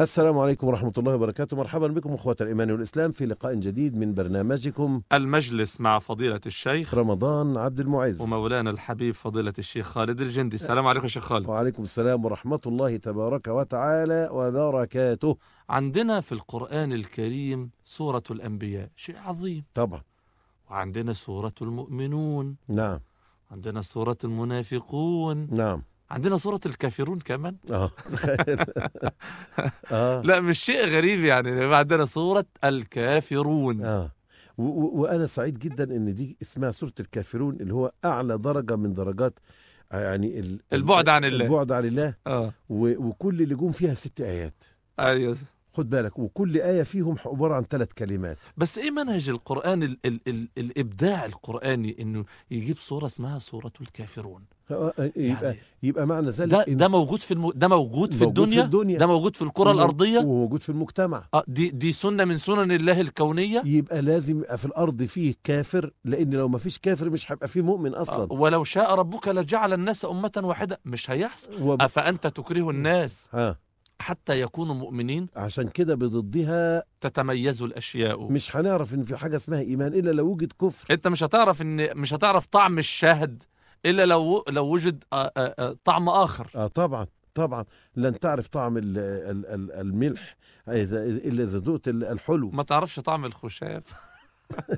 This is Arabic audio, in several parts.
السلام عليكم ورحمة الله وبركاته مرحبا بكم أخوة الإيمان والإسلام في لقاء جديد من برنامجكم المجلس مع فضيلة الشيخ رمضان عبد المعز ومولانا الحبيب فضيلة الشيخ خالد الجندي السلام عليكم شيخ خالد وعليكم السلام ورحمة الله تبارك وتعالى وبركاته عندنا في القرآن الكريم سورة الأنبياء شيء عظيم طبعا وعندنا سورة المؤمنون نعم عندنا سورة المنافقون نعم عندنا صورة الكافرون كمان اه اه لا مش شيء غريب يعني عندنا صورة الكافرون اه وانا سعيد جدا ان دي اسمها سورة الكافرون اللي هو اعلى درجة من درجات آه، يعني البعد عن الله البعد عن الله آه. وكل اللي جم فيها ست ايات ايوه خد بالك وكل آية فيهم عبارة عن ثلاث كلمات بس إيه منهج القرآن الـ الـ الـ الإبداع القرآني إنه يجيب صورة اسمها صورة الكافرون آه، آه، آه، يبقى يعني يبقى معنى ذلك ده, ده موجود في الم... ده موجود في, موجود الدنيا في الدنيا ده موجود في الكره الارضيه وموجود في المجتمع آه دي دي سنه من سنن الله الكونيه يبقى لازم يبقى في الارض فيه كافر لان لو ما فيش كافر مش هيبقى فيه مؤمن اصلا آه ولو شاء ربك لجعل الناس امه واحده مش هيحصل وب... افانت تكره الناس آه. حتى يكونوا مؤمنين عشان كده بضدها تتميز الاشياء مش هنعرف ان في حاجه اسمها ايمان الا لو وجد كفر انت مش هتعرف ان مش هتعرف طعم الشهد الا لو لو وجد آه، آه، آه، طعم اخر اه طبعا طبعا لن تعرف طعم الـ الـ الـ الملح الا اذا ذقت الحلو ما تعرفش طعم الخشاف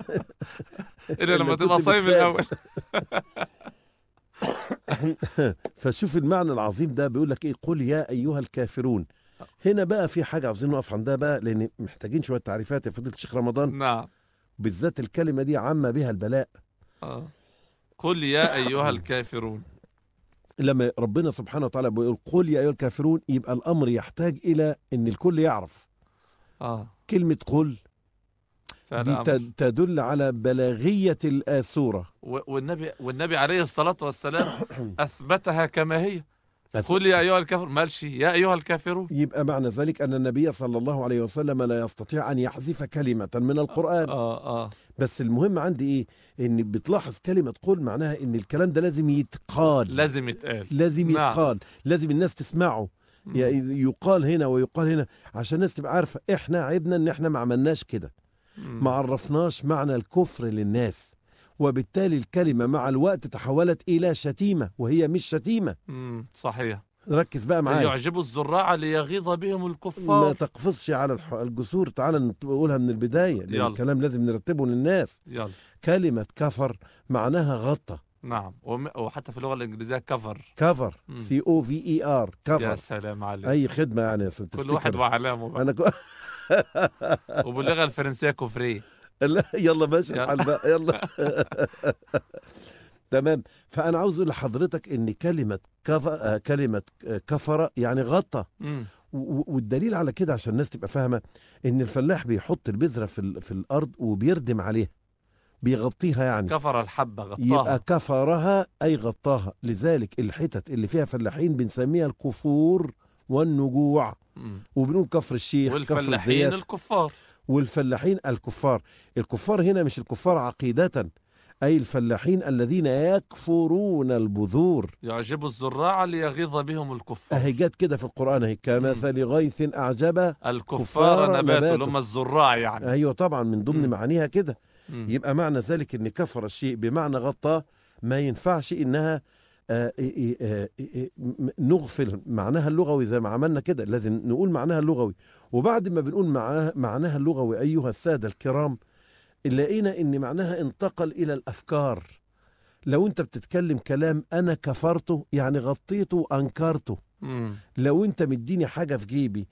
الا لما تبقى صايم الاول فشوف المعنى العظيم ده بيقول لك ايه قل يا ايها الكافرون هنا بقى في حاجه عاوزين نقف عندها بقى لان محتاجين شويه تعريفات يا فضيله الشيخ رمضان نعم بالذات الكلمه دي عم بها البلاء اه قل يا ايها الكافرون لما ربنا سبحانه وتعالى بيقول قل يا ايها الكافرون يبقى الامر يحتاج الى ان الكل يعرف اه كلمه قل دي تدل على بلاغية الآسورة والنبي والنبي عليه الصلاة والسلام أثبتها كما هي قل يا أيها الكافر مالش يا أيها الكافرون يبقى معنى ذلك أن النبي صلى الله عليه وسلم لا يستطيع أن يحذف كلمة من القرآن آه آه, آه. بس المهم عندي إيه إن بتلاحظ كلمة قول معناها إن الكلام ده لازم يتقال لازم يتقال لازم نعم. يتقال لازم الناس تسمعه يقال هنا ويقال هنا عشان الناس تبقى عارفة إحنا عيبنا إن إحنا ما عملناش كده ما عرفناش معنى الكفر للناس وبالتالي الكلمة مع الوقت تحولت إلى شتيمة وهي مش شتيمة صحيح ركز بقى معايا يعجبوا الزراعة ليغيظ بهم الكفار ما تقفزش على الجسور تعال نقولها من البداية لأن يلا. الكلام لازم نرتبه للناس يلا. كلمة كفر معناها غطى نعم وحتى في اللغه الانجليزيه كفر كفر سي او في اي ار كفر يا سلام عليك اي خدمه يعني يا كل واحد وعلامه بقى. انا ك... وباللغه الفرنسيه كفريه لا يلا ماشي الحال بقى يلا تمام فانا عاوز اقول لحضرتك ان كلمه كفر كلمه كفر يعني غطى والدليل على كده عشان الناس تبقى فاهمه ان الفلاح بيحط البذره في في الارض وبيردم عليها بيغطيها يعني كفر الحبه غطاها يبقى كفرها اي غطاها لذلك الحتت اللي فيها فلاحين بنسميها الكفور والنجوع وبنقول كفر الشيخ والفلاحين كفر الكفار والفلاحين الكفار الكفار هنا مش الكفار عقيدة أي الفلاحين الذين يكفرون البذور يعجب الزراع ليغيظ بهم الكفار أهي جت كده في القرآن هي كمثل غيث أعجب الكفار, الكفار نباته لما الزراع يعني أيوة طبعا من ضمن معانيها كده يبقى معنى ذلك أن كفر الشيء بمعنى غطاه ما ينفعش إنها آه، آه، نغفل معناها اللغوي زي ما عملنا كده لازم نقول معناها اللغوي وبعد ما بنقول معناها اللغوي أيها السادة الكرام لقينا إن معناها انتقل إلى الأفكار لو أنت بتتكلم كلام أنا كفرته يعني غطيته وأنكرته لو انت مديني حاجه في جيبي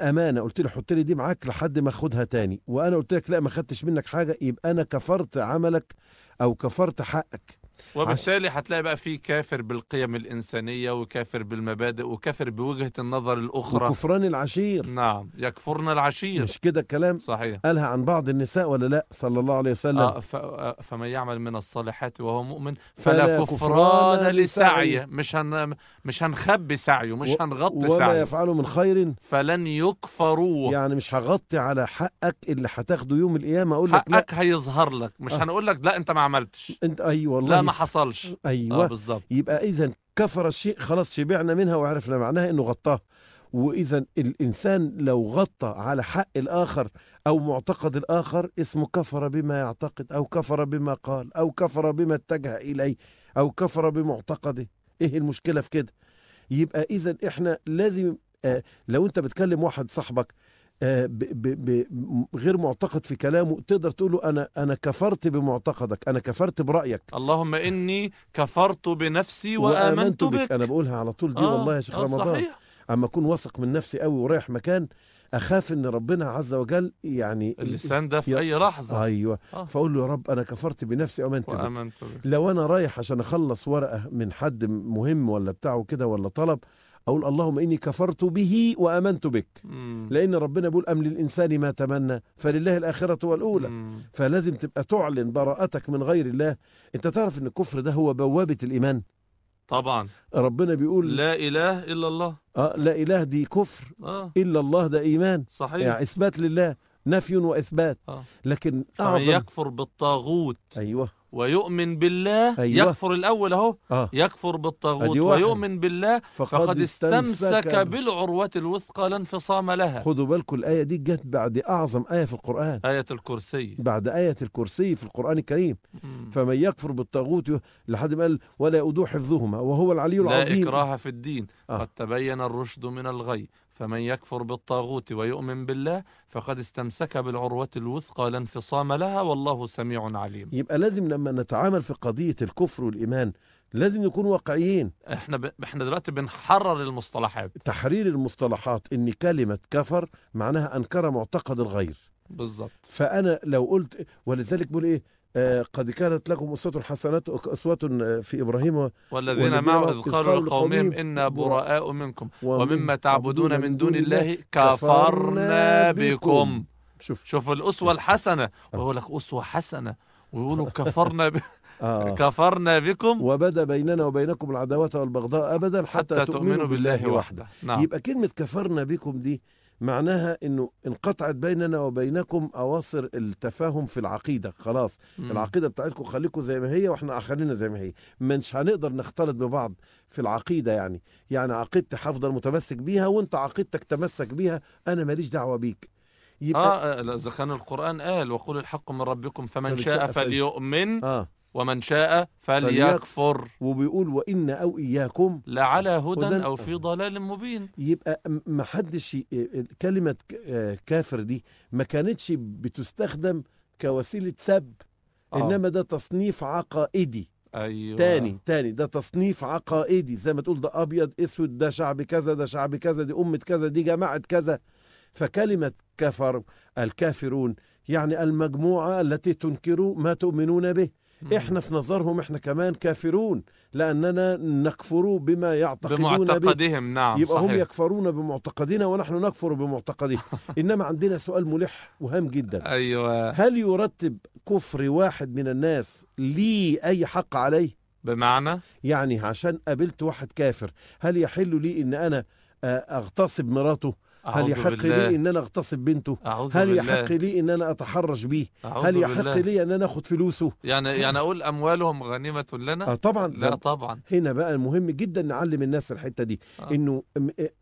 امانه قلت لي حط لي دي معاك لحد ما اخدها تاني وانا قلت لك لا ما خدتش منك حاجه يبقى انا كفرت عملك او كفرت حقك وبالتالي هتلاقي بقى في كافر بالقيم الإنسانية وكافر بالمبادئ وكافر بوجهة النظر الأخرى وكفران العشير نعم يكفرنا العشير مش كده الكلام صحيح قالها عن بعض النساء ولا لا صلى الله عليه وسلم آه ف... آه، فمن يعمل من الصالحات وهو مؤمن فلا, فلا كفران, كفران لسعيه مش هن... مش هنخبي سعيه مش و... هنغطي وما سعيه وما يفعله من خير فلن يكفروه يعني مش هغطي على حقك اللي هتاخده يوم القيامة أقول لك حقك لا. هيظهر لك مش آه. هنقول لك لا أنت ما عملتش أنت أي أيوة والله لا ما حصلش ايوه آه بالظبط يبقى اذا كفر الشيء خلاص شبعنا منها وعرفنا معناها انه غطاه واذا الانسان لو غطى على حق الاخر او معتقد الاخر اسمه كفر بما يعتقد او كفر بما قال او كفر بما اتجه اليه او كفر بمعتقده ايه المشكله في كده يبقى اذا احنا لازم آه لو انت بتكلم واحد صاحبك آه، غير معتقد في كلامه تقدر تقول له انا انا كفرت بمعتقدك انا كفرت برايك اللهم اني كفرت بنفسي وامنت, وآمنت بك. بك انا بقولها على طول دي آه والله يا شيخ آه رمضان صحيح. اما اكون واثق من نفسي قوي ورايح مكان اخاف ان ربنا عز وجل يعني اللسان ده في اي لحظه ايوه آه. فاقول له يا رب انا كفرت بنفسي وامنت بك لو انا رايح عشان اخلص ورقه من حد مهم ولا بتاعه كده ولا طلب اقول اللهم اني كفرت به وامنت بك مم. لان ربنا بيقول ام للانسان ما تمنى فلله الاخره والاولى مم. فلازم تبقى تعلن براءتك من غير الله انت تعرف ان الكفر ده هو بوابه الايمان طبعا ربنا بيقول لا اله الا الله اه لا اله دي كفر آه. الا الله ده ايمان صحيح يعني اثبات لله نفي واثبات آه. لكن اعظم يكفر بالطاغوت ايوه ويؤمن بالله أيوة. يكفر الأول أهو آه. يكفر بالطاغوت ويؤمن بالله فقد, فقد استمسك بالعروة الوثقى لا انفصام لها خذوا بالكم الآية دي جت بعد أعظم آية في القرآن آية الكرسي بعد آية الكرسي في القرآن الكريم مم. فمن يكفر بالطاغوت لحد ما قال ولا يؤدوا حفظهما وهو العلي العظيم لا إكراه في الدين آه. قد تبين الرشد من الغي فمن يكفر بالطاغوت ويؤمن بالله فقد استمسك بالعروة الوثقى لا انفصام لها والله سميع عليم يبقى لازم لما نتعامل في قضية الكفر والإيمان لازم نكون واقعيين احنا ب... احنا دلوقتي بنحرر المصطلحات تحرير المصطلحات ان كلمة كفر معناها انكر معتقد الغير بالظبط فانا لو قلت ولذلك بقول ايه آه، قد كانت لكم أسوة حسنة أسوة آه، في إبراهيم والذين معه إذ قالوا لقومهم إنا براء منكم ومما تعبدون من دون الله كفرنا بكم شوف شوف الأسوة الحسنة آه. ويقول لك أسوة حسنة ويقولوا كفرنا ب... كفرنا بكم وبدا بيننا وبينكم العداوة والبغضاء أبدا حتى, حتى تؤمنوا بالله, بالله وحده نعم. يبقى كلمة كفرنا بكم دي معناها انه انقطعت بيننا وبينكم اواصر التفاهم في العقيده خلاص مم. العقيده بتاعتكم خليكم زي ما هي واحنا خلينا زي ما هي مش هنقدر نختلط ببعض في العقيده يعني يعني عقيدتي هفضل متمسك بيها وانت عقيدتك تمسك بيها انا ماليش دعوه بيك يبقى اه اذا كان القران قال وقول الحق من ربكم فمن شاء فليؤمن آه. ومن شاء فليكفر وبيقول وإن أو إياكم لعلى هدى أو في ضلال مبين يبقى ما حدش كلمة آه، كافر دي ما كانتش بتستخدم كوسيلة سب آه. إنما ده تصنيف عقائدي أيوة. تاني تاني ده تصنيف عقائدي زي ما تقول ده أبيض أسود ده شعب كذا ده شعب كذا دي أمة كذا دي جماعة كذا فكلمة كفر الكافرون يعني المجموعة التي تنكر ما تؤمنون به احنا في نظرهم احنا كمان كافرون لاننا نكفر بما يعتقدون بمعتقدهم نعم يبقى صحيح. هم يكفرون بمعتقدنا ونحن نكفر بمعتقدهم انما عندنا سؤال ملح وهام جدا ايوه هل يرتب كفر واحد من الناس لي اي حق عليه بمعنى يعني عشان قابلت واحد كافر هل يحل لي ان انا آه، اغتصب مراته هل يحق بالله. لي ان انا اغتصب بنته أعوذ هل يحق لي ان انا اتحرش به أعوذ هل يحق بالله. لي ان انا اخد فلوسه يعني يعني اقول اموالهم غنيمه لنا آه طبعا لا طبعا هنا بقى المهم جدا نعلم الناس الحته دي آه. انه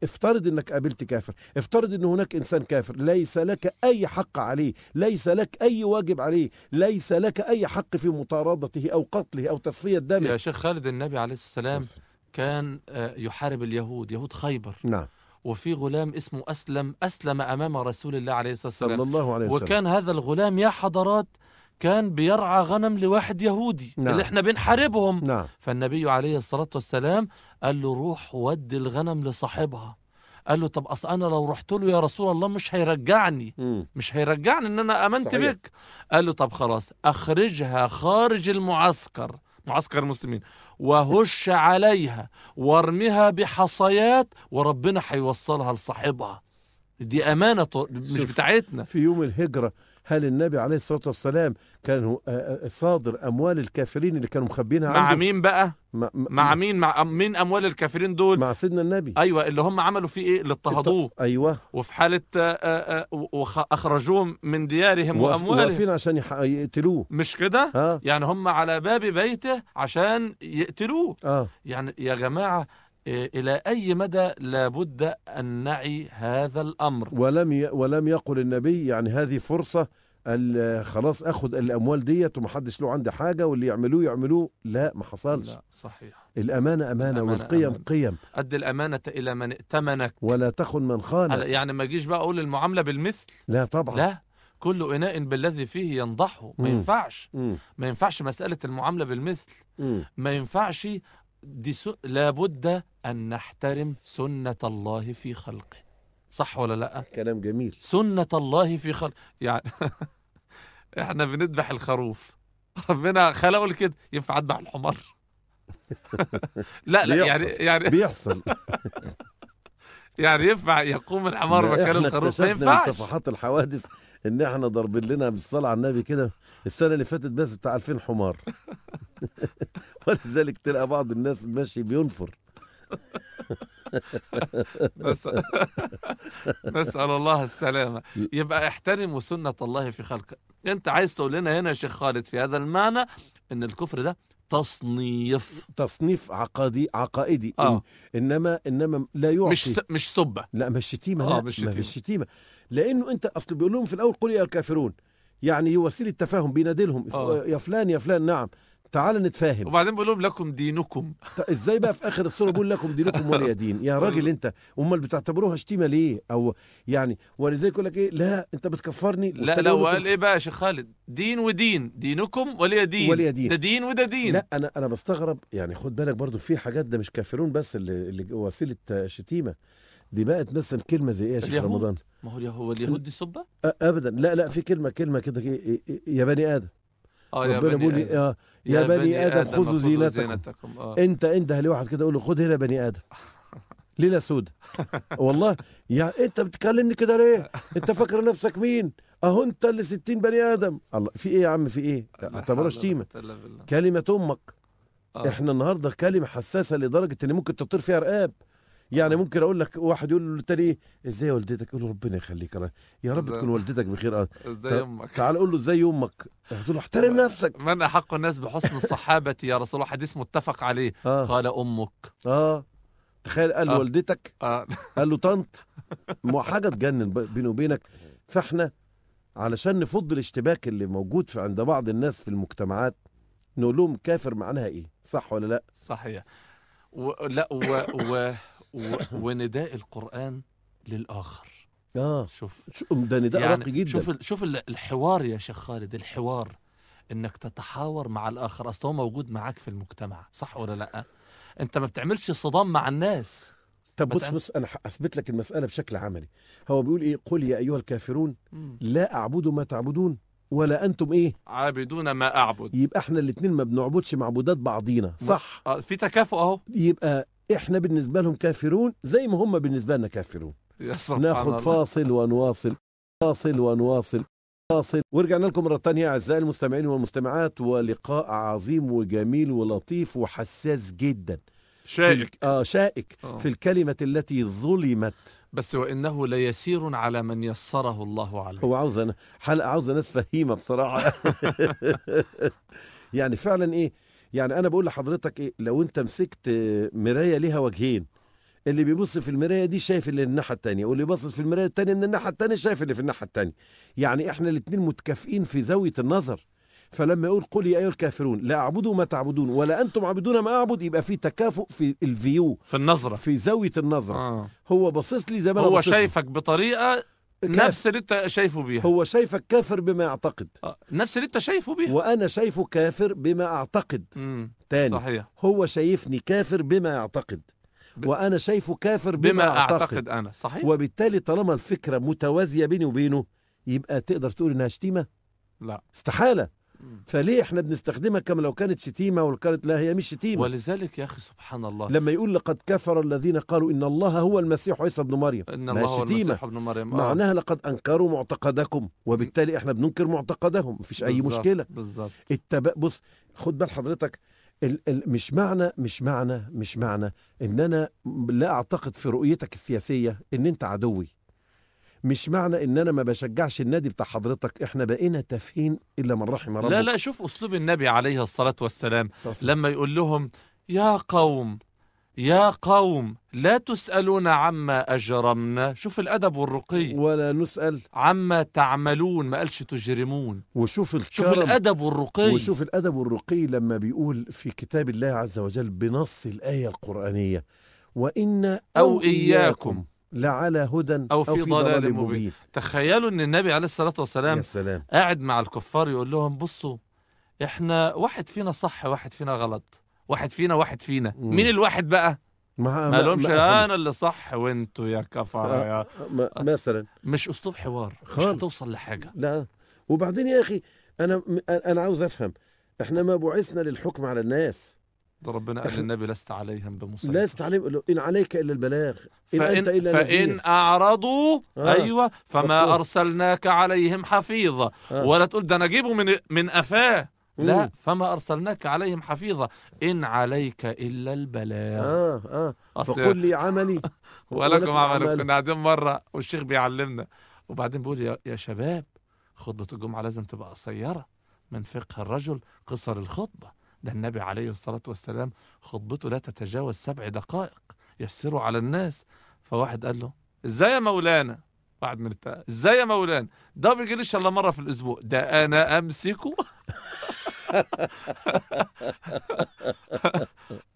افترض انك قابلت كافر افترض ان هناك انسان كافر ليس لك اي حق عليه ليس لك اي واجب عليه ليس لك اي حق في مطاردته او قتله او تصفيه دمه يا شيخ خالد النبي عليه السلام سلسل. كان آه، يحارب اليهود يهود خيبر نعم وفي غلام اسمه أسلم أسلم أمام رسول الله عليه الصلاة والسلام صلى الله عليه وسلم وكان هذا الغلام يا حضرات كان بيرعى غنم لواحد يهودي نعم. اللي احنا بنحاربهم نعم. فالنبي عليه الصلاة والسلام قال له روح ود الغنم لصاحبها قال له طب اصل انا لو رحت له يا رسول الله مش هيرجعني مم. مش هيرجعني ان انا امنت صحيح. بك قال له طب خلاص اخرجها خارج المعسكر معسكر المسلمين وهش عليها وارمها بحصيات وربنا هيوصلها لصاحبها دي امانه مش بتاعتنا في يوم الهجره هل النبي عليه الصلاة والسلام كان آه، آه، صادر أموال الكافرين اللي كانوا مخبينها مع عنده؟ مين بقى؟ مع, مع مين مع مين اموال الكافرين دول مع سيدنا النبي ايوه اللي هم عملوا فيه ايه اللي اضطهدوه ايوه وفي حاله آه، أخرجوهم من ديارهم واموالهم واقفين عشان يقتلوه مش كده آه. يعني هم على باب بيته عشان يقتلوه آه. يعني يا جماعه إلى أي مدى لابد أن نعي هذا الأمر ولم ولم يقل النبي يعني هذه فرصة خلاص أخذ الأموال ديت ومحدش له عندي حاجة واللي يعملوه يعملوه لا ما حصلش لا صحيح الأمانة أمانة, أمانة والقيم أمانة. قيم أدي الأمانة إلى من ائتمنك ولا تخن من خانك يعني ما أجيش بقى أقول المعاملة بالمثل لا طبعا لا كل إناء بالذي فيه ينضحه ما ينفعش ما ينفعش مسألة المعاملة بالمثل ما ينفعش دي س... لابد أن نحترم سنة الله في خلقه صح ولا لأ؟ كلام جميل سنة الله في خلق يعني احنا بنذبح الخروف ربنا خلقه لكده ينفع اذبح الحمار لا لا يعني بيحصل. يعني يعني بيحصل يعني ينفع يقوم الحمار مكان الخروف ما ينفعش صفحات الحوادث ان احنا ضاربين لنا بالصلاه على النبي كده السنه اللي فاتت بس بتاع 2000 حمار ولذلك تلقى بعض الناس ماشي بينفر نسأل الله السلامة يبقى احترموا سنة الله في خلقه انت عايز تقول لنا هنا يا شيخ خالد في هذا المعنى ان الكفر ده تصنيف تصنيف عقادي عقائدي آه. إن انما انما لا يعطي مش س... مش سبه لا مش شتيمه آه لا مش شتيمه, مش شتيمة. لانه انت اصل بيقول لهم في الاول قل يا كافرون يعني وسيله تفاهم بينادلهم آه. يا فلان يا فلان نعم تعال نتفاهم وبعدين بقول لهم لكم دينكم ازاي بقى في اخر الصوره بقول لكم دينكم ولي دين يا راجل انت امال بتعتبروها شتيمه ليه او يعني ولذلك يقول لك ايه لا انت بتكفرني لا لا وقال ايه بقى يا شيخ خالد دين ودين دينكم ولي دين ولي دين ده دين وده دين لا انا انا بستغرب يعني خد بالك برضو في حاجات ده مش كافرون بس اللي, اللي وسيله شتيمه دي بقت مثلا كلمه زي ايه يا شيخ رمضان ما هو اليهود دي صبه؟ ابدا لا لا في كلمه كلمه كده إيه، إيه، إيه، يا بني ادم اه ربنا بني آدم. آه يا, يا بني ادم, آدم خذوا زينتكم, زينتكم. آه. انت انده لواحد كده قول له خد هنا يا بني ادم ليله سودة والله يا انت بتكلمني كده ليه انت فاكر نفسك مين اهو انت اللي 60 بني ادم الله في ايه يا عم في ايه اعتبرها شتيمه كلمه امك آه. احنا النهارده كلمه حساسه لدرجه ان ممكن تطير فيها رقاب يعني ممكن اقول لك واحد يقول ايه ازاي والدتك يقول له ربنا يخليك انا يا رب تكون والدتك بخير ازاي امك تعال قول له ازاي امك قلت له احترم نفسك من احق الناس بحسن الصحابه يا رسول الله حديث متفق عليه آه. قال امك اه تخيل قال له آه. والدتك آه. قال له طنط حاجه تجنن بيني وبينك فاحنا علشان نفض الاشتباك اللي موجود في عند بعض الناس في المجتمعات نقول لهم كافر معناها ايه صح ولا لا صحيح و... لا و... و... و... ونداء القرآن للآخر اه شوف ده نداء يعني راقي جدا شوف شوف الحوار يا شيخ خالد الحوار انك تتحاور مع الاخر اصل هو موجود معاك في المجتمع صح ولا لا انت ما بتعملش صدام مع الناس طب بص بص انا اثبت لك المساله بشكل عملي هو بيقول ايه قل يا ايها الكافرون لا اعبد ما تعبدون ولا انتم ايه عابدون ما اعبد يبقى احنا الاثنين ما بنعبدش معبودات بعضينا صح آه في تكافؤ اهو يبقى احنا بالنسبه لهم كافرون زي ما هم بالنسبه لنا كافرون ناخد فاصل ونواصل فاصل ونواصل فاصل ورجعنا لكم مرة ثانيه أعزائي المستمعين والمستمعات ولقاء عظيم وجميل ولطيف وحساس جدا شائك في آه شائك أوه. في الكلمة التي ظلمت بس وإنه ليسير على من يسره الله عليه هو عاوز أنا حلقة عاوز ناس فهيمة بصراحة يعني فعلا إيه يعني انا بقول لحضرتك ايه لو انت مسكت مرايه ليها وجهين اللي بيبص في المرايه دي شايف اللي الناحيه الثانيه واللي باصص في المرايه الثانيه من الناحيه الثانيه شايف اللي في الناحيه الثانيه يعني احنا الاثنين متكافئين في زاويه النظر فلما يقول قل يا ايها الكافرون لا اعبدوا ما تعبدون ولا انتم عابدون ما اعبد يبقى في تكافؤ في الفيو في النظره في زاويه النظره آه. هو باصص لي زي ما انا هو شايفك بطريقه نفس اللي انت شايفه بيها هو شايفك كافر بما يعتقد آه. نفس اللي انت شايفه بيها وانا شايفه كافر بما اعتقد مم. تاني صحيح هو شايفني كافر بما يعتقد ب... وانا شايفه كافر بما, بما أعتقد. اعتقد انا صحيح وبالتالي طالما الفكره متوازيه بيني وبينه يبقى تقدر تقول انها شتيمه لا استحاله فليه احنا بنستخدمها كما لو كانت شتيمه ولو كانت لا هي مش شتيمه ولذلك يا اخي سبحان الله لما يقول لقد كفر الذين قالوا ان الله هو المسيح عيسى ابن مريم ان الله هو المسيح ابن مريم آه. معناها لقد انكروا معتقدكم وبالتالي احنا بننكر معتقدهم مفيش اي بالزبط مشكله بالظبط التب... بص خد بال حضرتك ال ال مش معنى مش معنى مش معنى ان انا لا اعتقد في رؤيتك السياسيه ان انت عدوي مش معنى ان انا ما بشجعش النادي بتاع حضرتك احنا بقينا تافهين الا من رحم ربك لا لا شوف اسلوب النبي عليه الصلاه والسلام صلصة. لما يقول لهم يا قوم يا قوم لا تسألون عما أجرمنا شوف الأدب والرقي ولا نسأل عما تعملون ما قالش تجرمون وشوف شوف الأدب والرقي وشوف الأدب والرقي لما بيقول في كتاب الله عز وجل بنص الآية القرآنية وإن أو, أو إياكم, إياكم لعلى هدى أو في, أو في ضلال, ضلال مبين. مبين تخيلوا أن النبي عليه الصلاة والسلام يا سلام. قاعد مع الكفار يقول لهم بصوا إحنا واحد فينا صح واحد فينا غلط واحد فينا واحد فينا مم. مين الواحد بقى ما, ما لهمش انا اللي صح وانتوا يا كفره آه، يا آه، ما مثلا مش اسلوب حوار خالص. مش هتوصل لحاجه لا وبعدين يا اخي انا انا عاوز افهم احنا ما بعثنا للحكم على الناس ربنا قال للنبي لست عليهم بمصيبه لست عليهم ان عليك الا البلاغ إن فإن, أنت إلا فإن نزيح. اعرضوا آه. ايوه فما فطور. ارسلناك عليهم حفيظا آه. ولا تقول ده انا اجيبه من من قفاه لا فما ارسلناك عليهم حفيظا ان عليك الا البلاغ اه اه فقل لي عملي ولكم عملي كنا قاعدين مره والشيخ بيعلمنا وبعدين بيقول يا شباب خطبه الجمعه لازم تبقى قصيره من فقه الرجل قصر الخطبه ده النبي عليه الصلاة والسلام خطبته لا تتجاوز سبع دقائق يسروا على الناس فواحد قال له ازاي يا مولانا واحد من التقى. ازاي يا مولانا ده ما بيجيليش الا مره في الاسبوع ده انا امسكه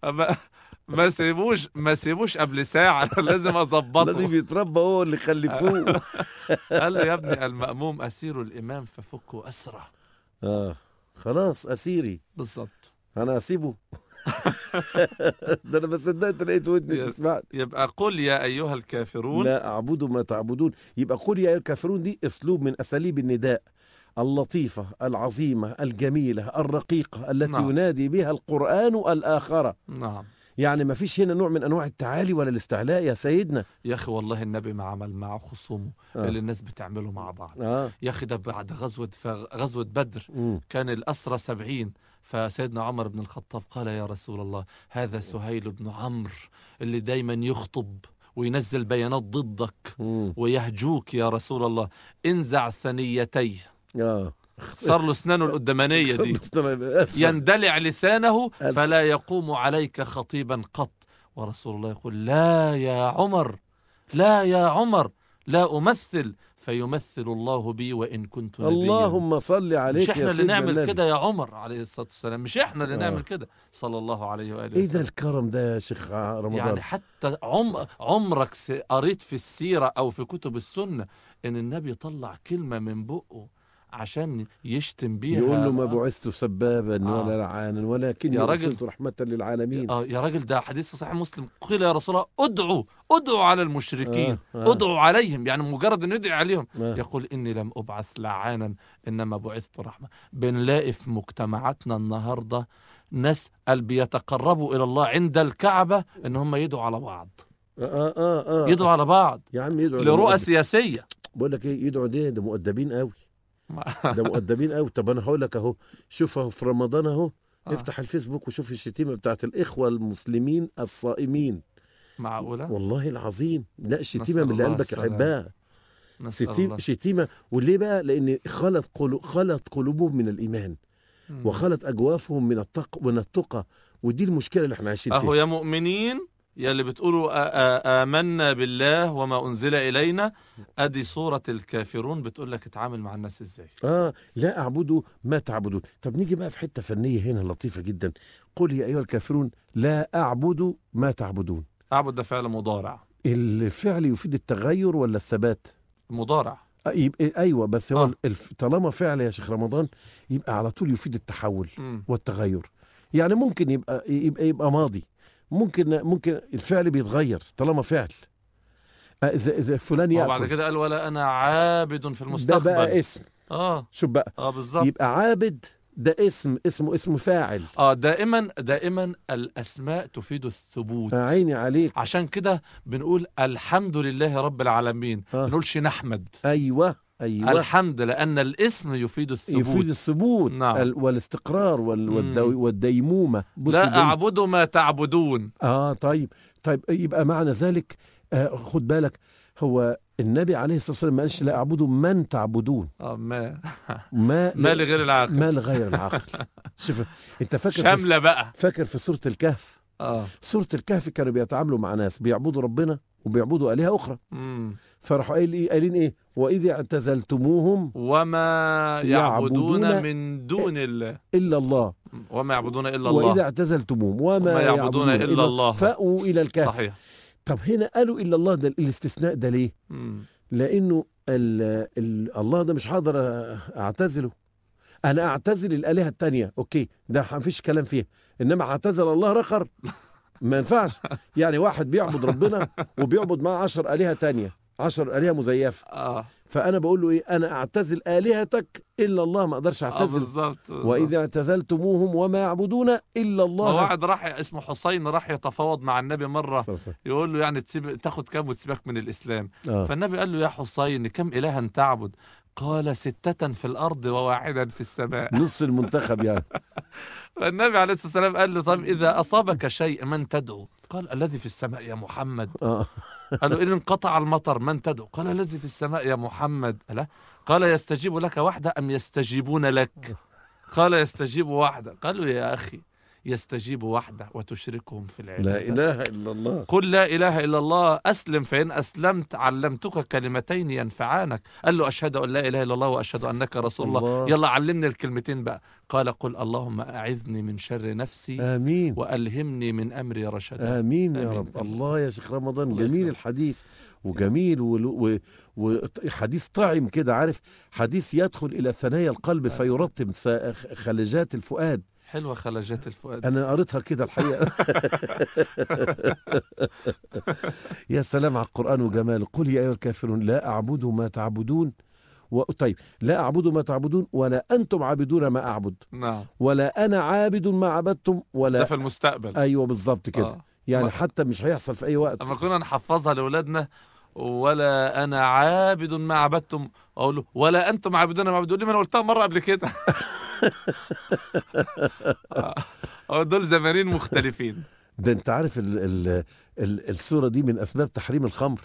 أما ما سيبوش ما سيبوش قبل ساعة لازم أظبطه لازم يتربى هو اللي خلفوه قال له يا ابني المأموم أسير الإمام ففكه أسرع آه خلاص أسيري بالظبط انا اسيبه ده انا ما صدقت لقيت ودني تسمعني يبقى قل يا ايها الكافرون لا اعبد ما تعبدون يبقى قل يا ايها الكافرون دي اسلوب من اساليب النداء اللطيفة العظيمة الجميلة الرقيقة التي نعم. ينادي بها القرآن الآخرة نعم يعني ما فيش هنا نوع من انواع التعالي ولا الاستعلاء يا سيدنا يا اخي والله النبي ما عمل مع خصومه آه. اللي الناس بتعمله مع بعض آه. يا اخي ده بعد غزوه فغ... غزوه بدر م. كان الاسرى سبعين فسيدنا عمر بن الخطاب قال يا رسول الله هذا سهيل بن عمرو اللي دايما يخطب وينزل بيانات ضدك ويهجوك يا رسول الله انزع ثنيتي آه. صار له اسنانه القدامانيه دي يندلع لسانه فلا يقوم عليك خطيبا قط ورسول الله يقول لا يا عمر لا يا عمر لا امثل فيمثل الله بي وان كنت نبيا اللهم صل عليك مش احنا اللي نعمل كده يا عمر عليه الصلاه والسلام مش احنا اللي آه. نعمل كده صلى الله عليه واله ايه ده الكرم ده يا شيخ رمضان يعني حتى عم عمرك قريت في السيره او في كتب السنه ان النبي طلع كلمه من بقه عشان يشتم بيها يقول له ما آه. بعثت سبابا آه. ولا لعانا ولكن ارسلت رحمة للعالمين آه يا راجل ده حديث صحيح مسلم قيل يا رسول الله ادعوا ادعوا على المشركين آه. آه. ادعوا عليهم يعني مجرد ان يدعي عليهم آه. يقول اني لم ابعث لعانا انما بعثت رحمة بنلاقي في مجتمعاتنا النهاردة ناس بيتقربوا الى الله عند الكعبة ان هم يدعوا على بعض آه آه آه. آه. يدعوا على بعض يا عم يدعوا لرؤى سياسية بقول لك ايه يدعوا دي ده مؤدبين قوي ده مقدمين قوي طب انا هقول لك اهو شوف اهو في رمضان اهو آه. افتح الفيسبوك وشوف الشتيمه بتاعت الاخوه المسلمين الصائمين معقوله والله العظيم لا شتيمه من اللي قلبك يحبها شتيمه شتيمه وليه بقى لان خلت خلط خلت قلوبهم من الايمان وخلط وخلت اجوافهم من التق من التقى ودي المشكله اللي احنا عايشين فيها اهو يا مؤمنين يلي بتقولوا آمنا بالله وما أنزل إلينا أدي صورة الكافرون بتقول لك اتعامل مع الناس إزاي آه لا أعبدوا ما تعبدون طب نيجي بقى في حتة فنية هنا لطيفة جدا قل يا أيها الكافرون لا أعبد ما تعبدون أعبد ده فعل مضارع الفعل يفيد التغير ولا الثبات مضارع آه، آه، ايوه بس هو آه. الف... طالما فعل يا شيخ رمضان يبقى على طول يفيد التحول م. والتغير يعني ممكن يبقى يبقى يبقى ماضي ممكن ممكن الفعل بيتغير طالما فعل اذا اذا فلان ياكل وبعد كده قال ولا انا عابد في المستقبل ده بقى اسم اه شوف بقى اه بالظبط يبقى عابد ده اسم اسمه اسم فاعل اه دائما دائما الاسماء تفيد الثبوت آه، عيني عليك عشان كده بنقول الحمد لله رب العالمين آه. نقولش نحمد ايوه أيوة. الحمد لأن الاسم يفيد الثبوت يفيد الثبوت نعم. والاستقرار وال والديمومة لا أعبد ما تعبدون آه طيب طيب يبقى معنى ذلك آه خد بالك هو النبي عليه الصلاة والسلام ما قالش لا أعبد من تعبدون آه ما ما, ما لغير العقل ما لغير العقل شوف أنت فاكر شاملة بقى فاكر في سورة الكهف آه. سورة الكهف كانوا بيتعاملوا مع ناس بيعبدوا ربنا وبيعبدوا آلهة أخرى مم. فراحوا قايل إيه قايلين إيه وإذ اعتزلتموهم وما يعبدون, يعبدون من دون الله إلا الله وما يعبدون إلا الله وإذا اعتزلتموهم وما, وما يعبدون, يعبدون إلا, إلا الله فأووا إلى الكهف صحيح طب هنا قالوا إلا الله ده الاستثناء ده ليه؟ لأنه الـ الـ الله ده مش هقدر أعتزله انا اعتزل الالهه الثانيه اوكي ده مفيش كلام فيها انما اعتزل الله رخر ما ينفعش يعني واحد بيعبد ربنا وبيعبد معاه 10 آلهة تانية 10 آلهة مزيفة آه. فأنا بقول له إيه أنا أعتزل آلهتك إلا الله ما أقدرش آه، أعتزل آه بالظبط وإذا اعتزلتموهم وما يعبدون إلا الله واحد راح اسمه حسين راح يتفاوض مع النبي مرة صح صح. يقول له يعني تسيب تاخد كام وتسيبك من الإسلام آه. فالنبي قال له يا حسين كم إلها تعبد قال ستة في الأرض وواحدا في السماء نص المنتخب يعني فالنبي عليه الصلاة والسلام قال له طيب إذا أصابك شيء من تدعو قال الذي في السماء يا محمد آه. قال له إن انقطع المطر من تدعو قال الذي في السماء يا محمد لا قال يستجيب لك وحده أم يستجيبون لك قال يستجيب وحده قال له يا أخي يستجيب وحده وتشركهم في العبادة لا إله إلا الله قل لا إله إلا الله أسلم فإن أسلمت علمتك كلمتين ينفعانك قال له أشهد أن لا إله إلا الله وأشهد أنك رسول الله, الله. يلا علمني الكلمتين بقى قال قل اللهم أعذني من شر نفسي آمين وألهمني من أمري رشدا آمين يا رب آمين. الله يا شيخ رمضان جميل الحديث وجميل وحديث طعم كده عارف حديث يدخل إلى ثنايا القلب فيرطب خلجات الفؤاد حلوه خلجات الفؤاد انا قريتها كده الحقيقه يا سلام على القران وجماله قل يا ايها الكافرون لا اعبد ما تعبدون و... طيب لا اعبد ما تعبدون ولا انتم عابدون ما اعبد نعم ولا انا عابد ما عبدتم ولا ده في المستقبل ايوه بالظبط كده آه. يعني ما... حتى مش هيحصل في اي وقت لما كنا نحفظها لاولادنا ولا انا عابد ما عبدتم اقول له ولا انتم عابدون ما عبدتم لي ما انا قلتها مره قبل كده آه، دول زمارين مختلفين ده انت عارف الـ الـ الـ الصوره دي من اسباب تحريم الخمر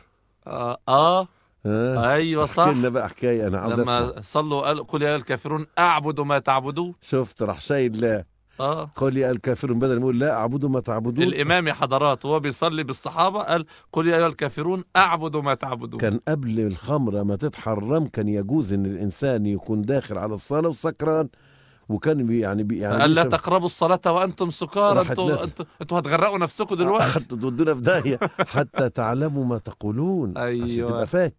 اه, آه. آه. ايوه صح احكي لنا بقى حكايه انا عاوز لما صلوا قال قل يا الكافرون اعبدوا ما تعبدوا شفت راح شايل لا اه قل يا الكافرون بدل ما يقول لا اعبدوا ما تعبدون الامام حضرات وهو بيصلي بالصحابه قال قل يا ايها الكافرون اعبدوا ما تعبدون كان قبل الخمره ما تتحرم كان يجوز ان الانسان يكون داخل على الصلاه وسكران وكان بي يعني بي يعني الا تقربوا الصلاه وانتم سكارى انتم انتم انتوا هتغرقوا نفسكم دلوقتي حتى تودونا في داهيه حتى تعلموا ما تقولون ايوه عشان تبقى فاهم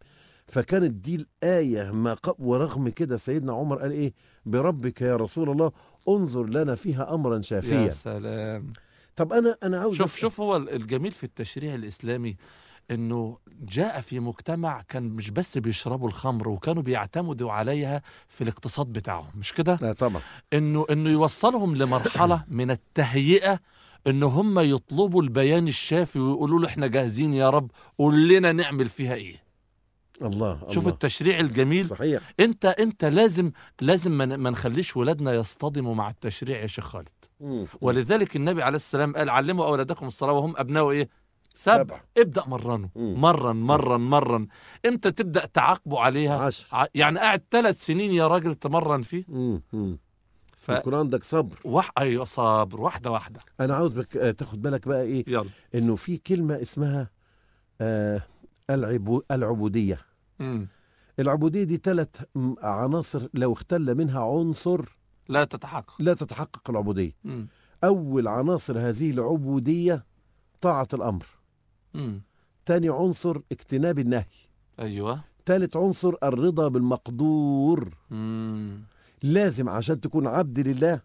فكانت دي الايه ما قبل ورغم كده سيدنا عمر قال ايه بربك يا رسول الله انظر لنا فيها امرا شافيا يا سلام طب انا انا عاوز شوف شوف هو الجميل في التشريع الاسلامي انه جاء في مجتمع كان مش بس بيشربوا الخمر وكانوا بيعتمدوا عليها في الاقتصاد بتاعهم مش كده لا طبعا انه انه يوصلهم لمرحله من التهيئه ان هم يطلبوا البيان الشافي ويقولوا له احنا جاهزين يا رب قول لنا نعمل فيها ايه الله شوف الله. التشريع الجميل صحيح. انت انت لازم لازم ما نخليش ولادنا يصطدموا مع التشريع يا شيخ خالد مم. ولذلك النبي عليه السلام قال علموا اولادكم الصلاه وهم ابناء ايه سبع, سبع. ابدا مرنه مرن مرن مرن امتى تبدا تعاقبه عليها عشر. يعني قاعد ثلاث سنين يا راجل تمرن فيه مم. مم. ف... يكون عندك صبر وح... ايوه صبر واحده واحده انا عاوز بك آه، تاخد بالك بقى ايه يلا. انه في كلمه اسمها آه العبو... العبوديه مم. العبوديه دي ثلاث عناصر لو اختل منها عنصر لا تتحقق لا تتحقق العبوديه مم. اول عناصر هذه العبوديه طاعه الامر مم. تاني عنصر اجتناب النهي ايوه تالت عنصر الرضا بالمقدور مم. لازم عشان تكون عبد لله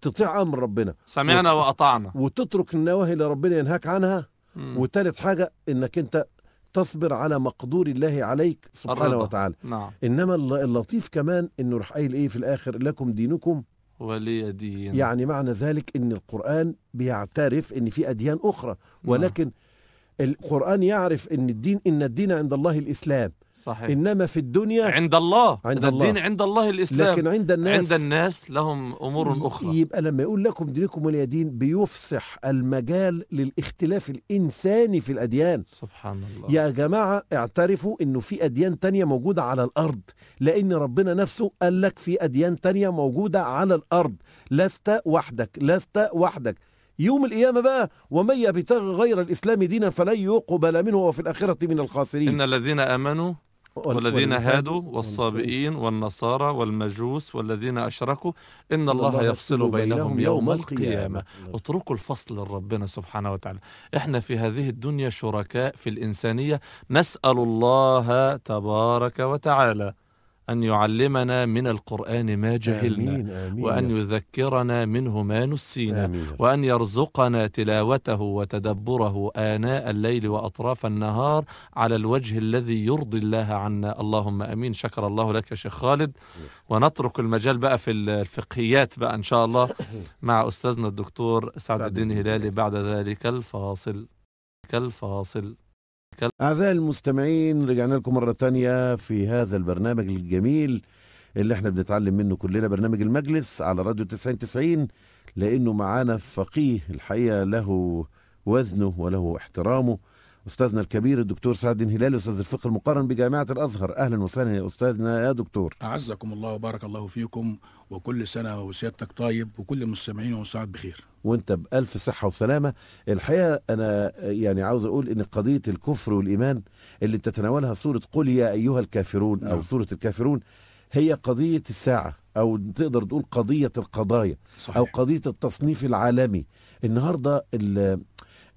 تطيع امر ربنا سمعنا و... واطعنا وتترك النواهي اللي ربنا ينهاك عنها مم. وتالت حاجه انك انت تصبر على مقدور الله عليك سبحانه الرضا. وتعالى نعم. انما اللطيف كمان انه راح قايل ايه في الاخر لكم دينكم ولي دين يعني معنى ذلك ان القران بيعترف ان في اديان اخرى نعم. ولكن نعم. القرآن يعرف أن الدين إن الدين عند الله الإسلام صحيح إنما في الدنيا عند الله عند الله الدين عند الله الإسلام لكن عند الناس عند الناس لهم أمور أخرى يبقى لما يقول لكم دينكم ولي دين بيفسح المجال للاختلاف الإنساني في الأديان سبحان الله يا جماعة اعترفوا إنه في أديان تانية موجودة على الأرض لأن ربنا نفسه قال لك في أديان تانية موجودة على الأرض لست وحدك لست وحدك يوم القيامة بقى ومن يبتغي غير الإسلام دينا فلن يقبل منه وفي الآخرة من الخاسرين إن الذين آمنوا والذين هادوا والصابئين والنصارى والمجوس والذين أشركوا إن الله يفصل بينهم يوم القيامة اتركوا الفصل لربنا سبحانه وتعالى إحنا في هذه الدنيا شركاء في الإنسانية نسأل الله تبارك وتعالى أن يعلمنا من القرآن ما جهلنا آمين آمين وأن يذكرنا منه ما نسينا آمين وأن يرزقنا تلاوته وتدبره آناء الليل وأطراف النهار على الوجه الذي يرضي الله عنا اللهم أمين شكر الله لك يا شيخ خالد ونترك المجال بقى في الفقهيات بقى إن شاء الله مع أستاذنا الدكتور سعد الدين هلالي بعد ذلك الفاصل الفاصل الكلام أعزائي المستمعين رجعنا لكم مرة تانية في هذا البرنامج الجميل اللي احنا بنتعلم منه كلنا برنامج المجلس على راديو 90 90 لأنه معانا فقيه الحقيقة له وزنه وله احترامه أستاذنا الكبير الدكتور سعد بن هلال أستاذ الفقه المقارن بجامعة الأزهر أهلا وسهلا يا أستاذنا يا دكتور أعزكم الله وبارك الله فيكم وكل سنة وسيادتك طيب وكل المستمعين وسعد بخير وانت بألف صحة وسلامة الحقيقة أنا يعني عاوز أقول إن قضية الكفر والإيمان اللي بتتناولها سورة قل يا أيها الكافرون أو نعم. سورة الكافرون هي قضية الساعة أو تقدر تقول قضية القضايا صحيح. أو قضية التصنيف العالمي النهاردة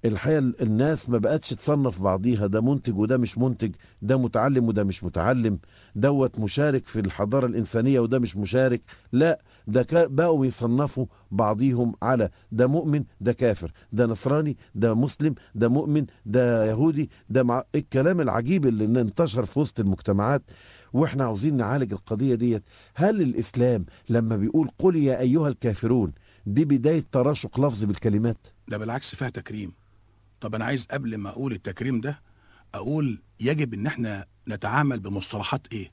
الحقيقه الناس ما بقتش تصنف بعضيها ده منتج وده مش منتج ده متعلم وده مش متعلم دوت مشارك في الحضاره الانسانيه وده مش مشارك لا ده بقوا يصنفوا بعضيهم على ده مؤمن ده كافر ده نصراني ده مسلم ده مؤمن ده يهودي ده مع... الكلام العجيب اللي انتشر في وسط المجتمعات واحنا عاوزين نعالج القضيه ديت هل الاسلام لما بيقول قل يا ايها الكافرون دي بدايه تراشق لفظ بالكلمات لا بالعكس فيها تكريم طب انا عايز قبل ما اقول التكريم ده اقول يجب ان احنا نتعامل بمصطلحات ايه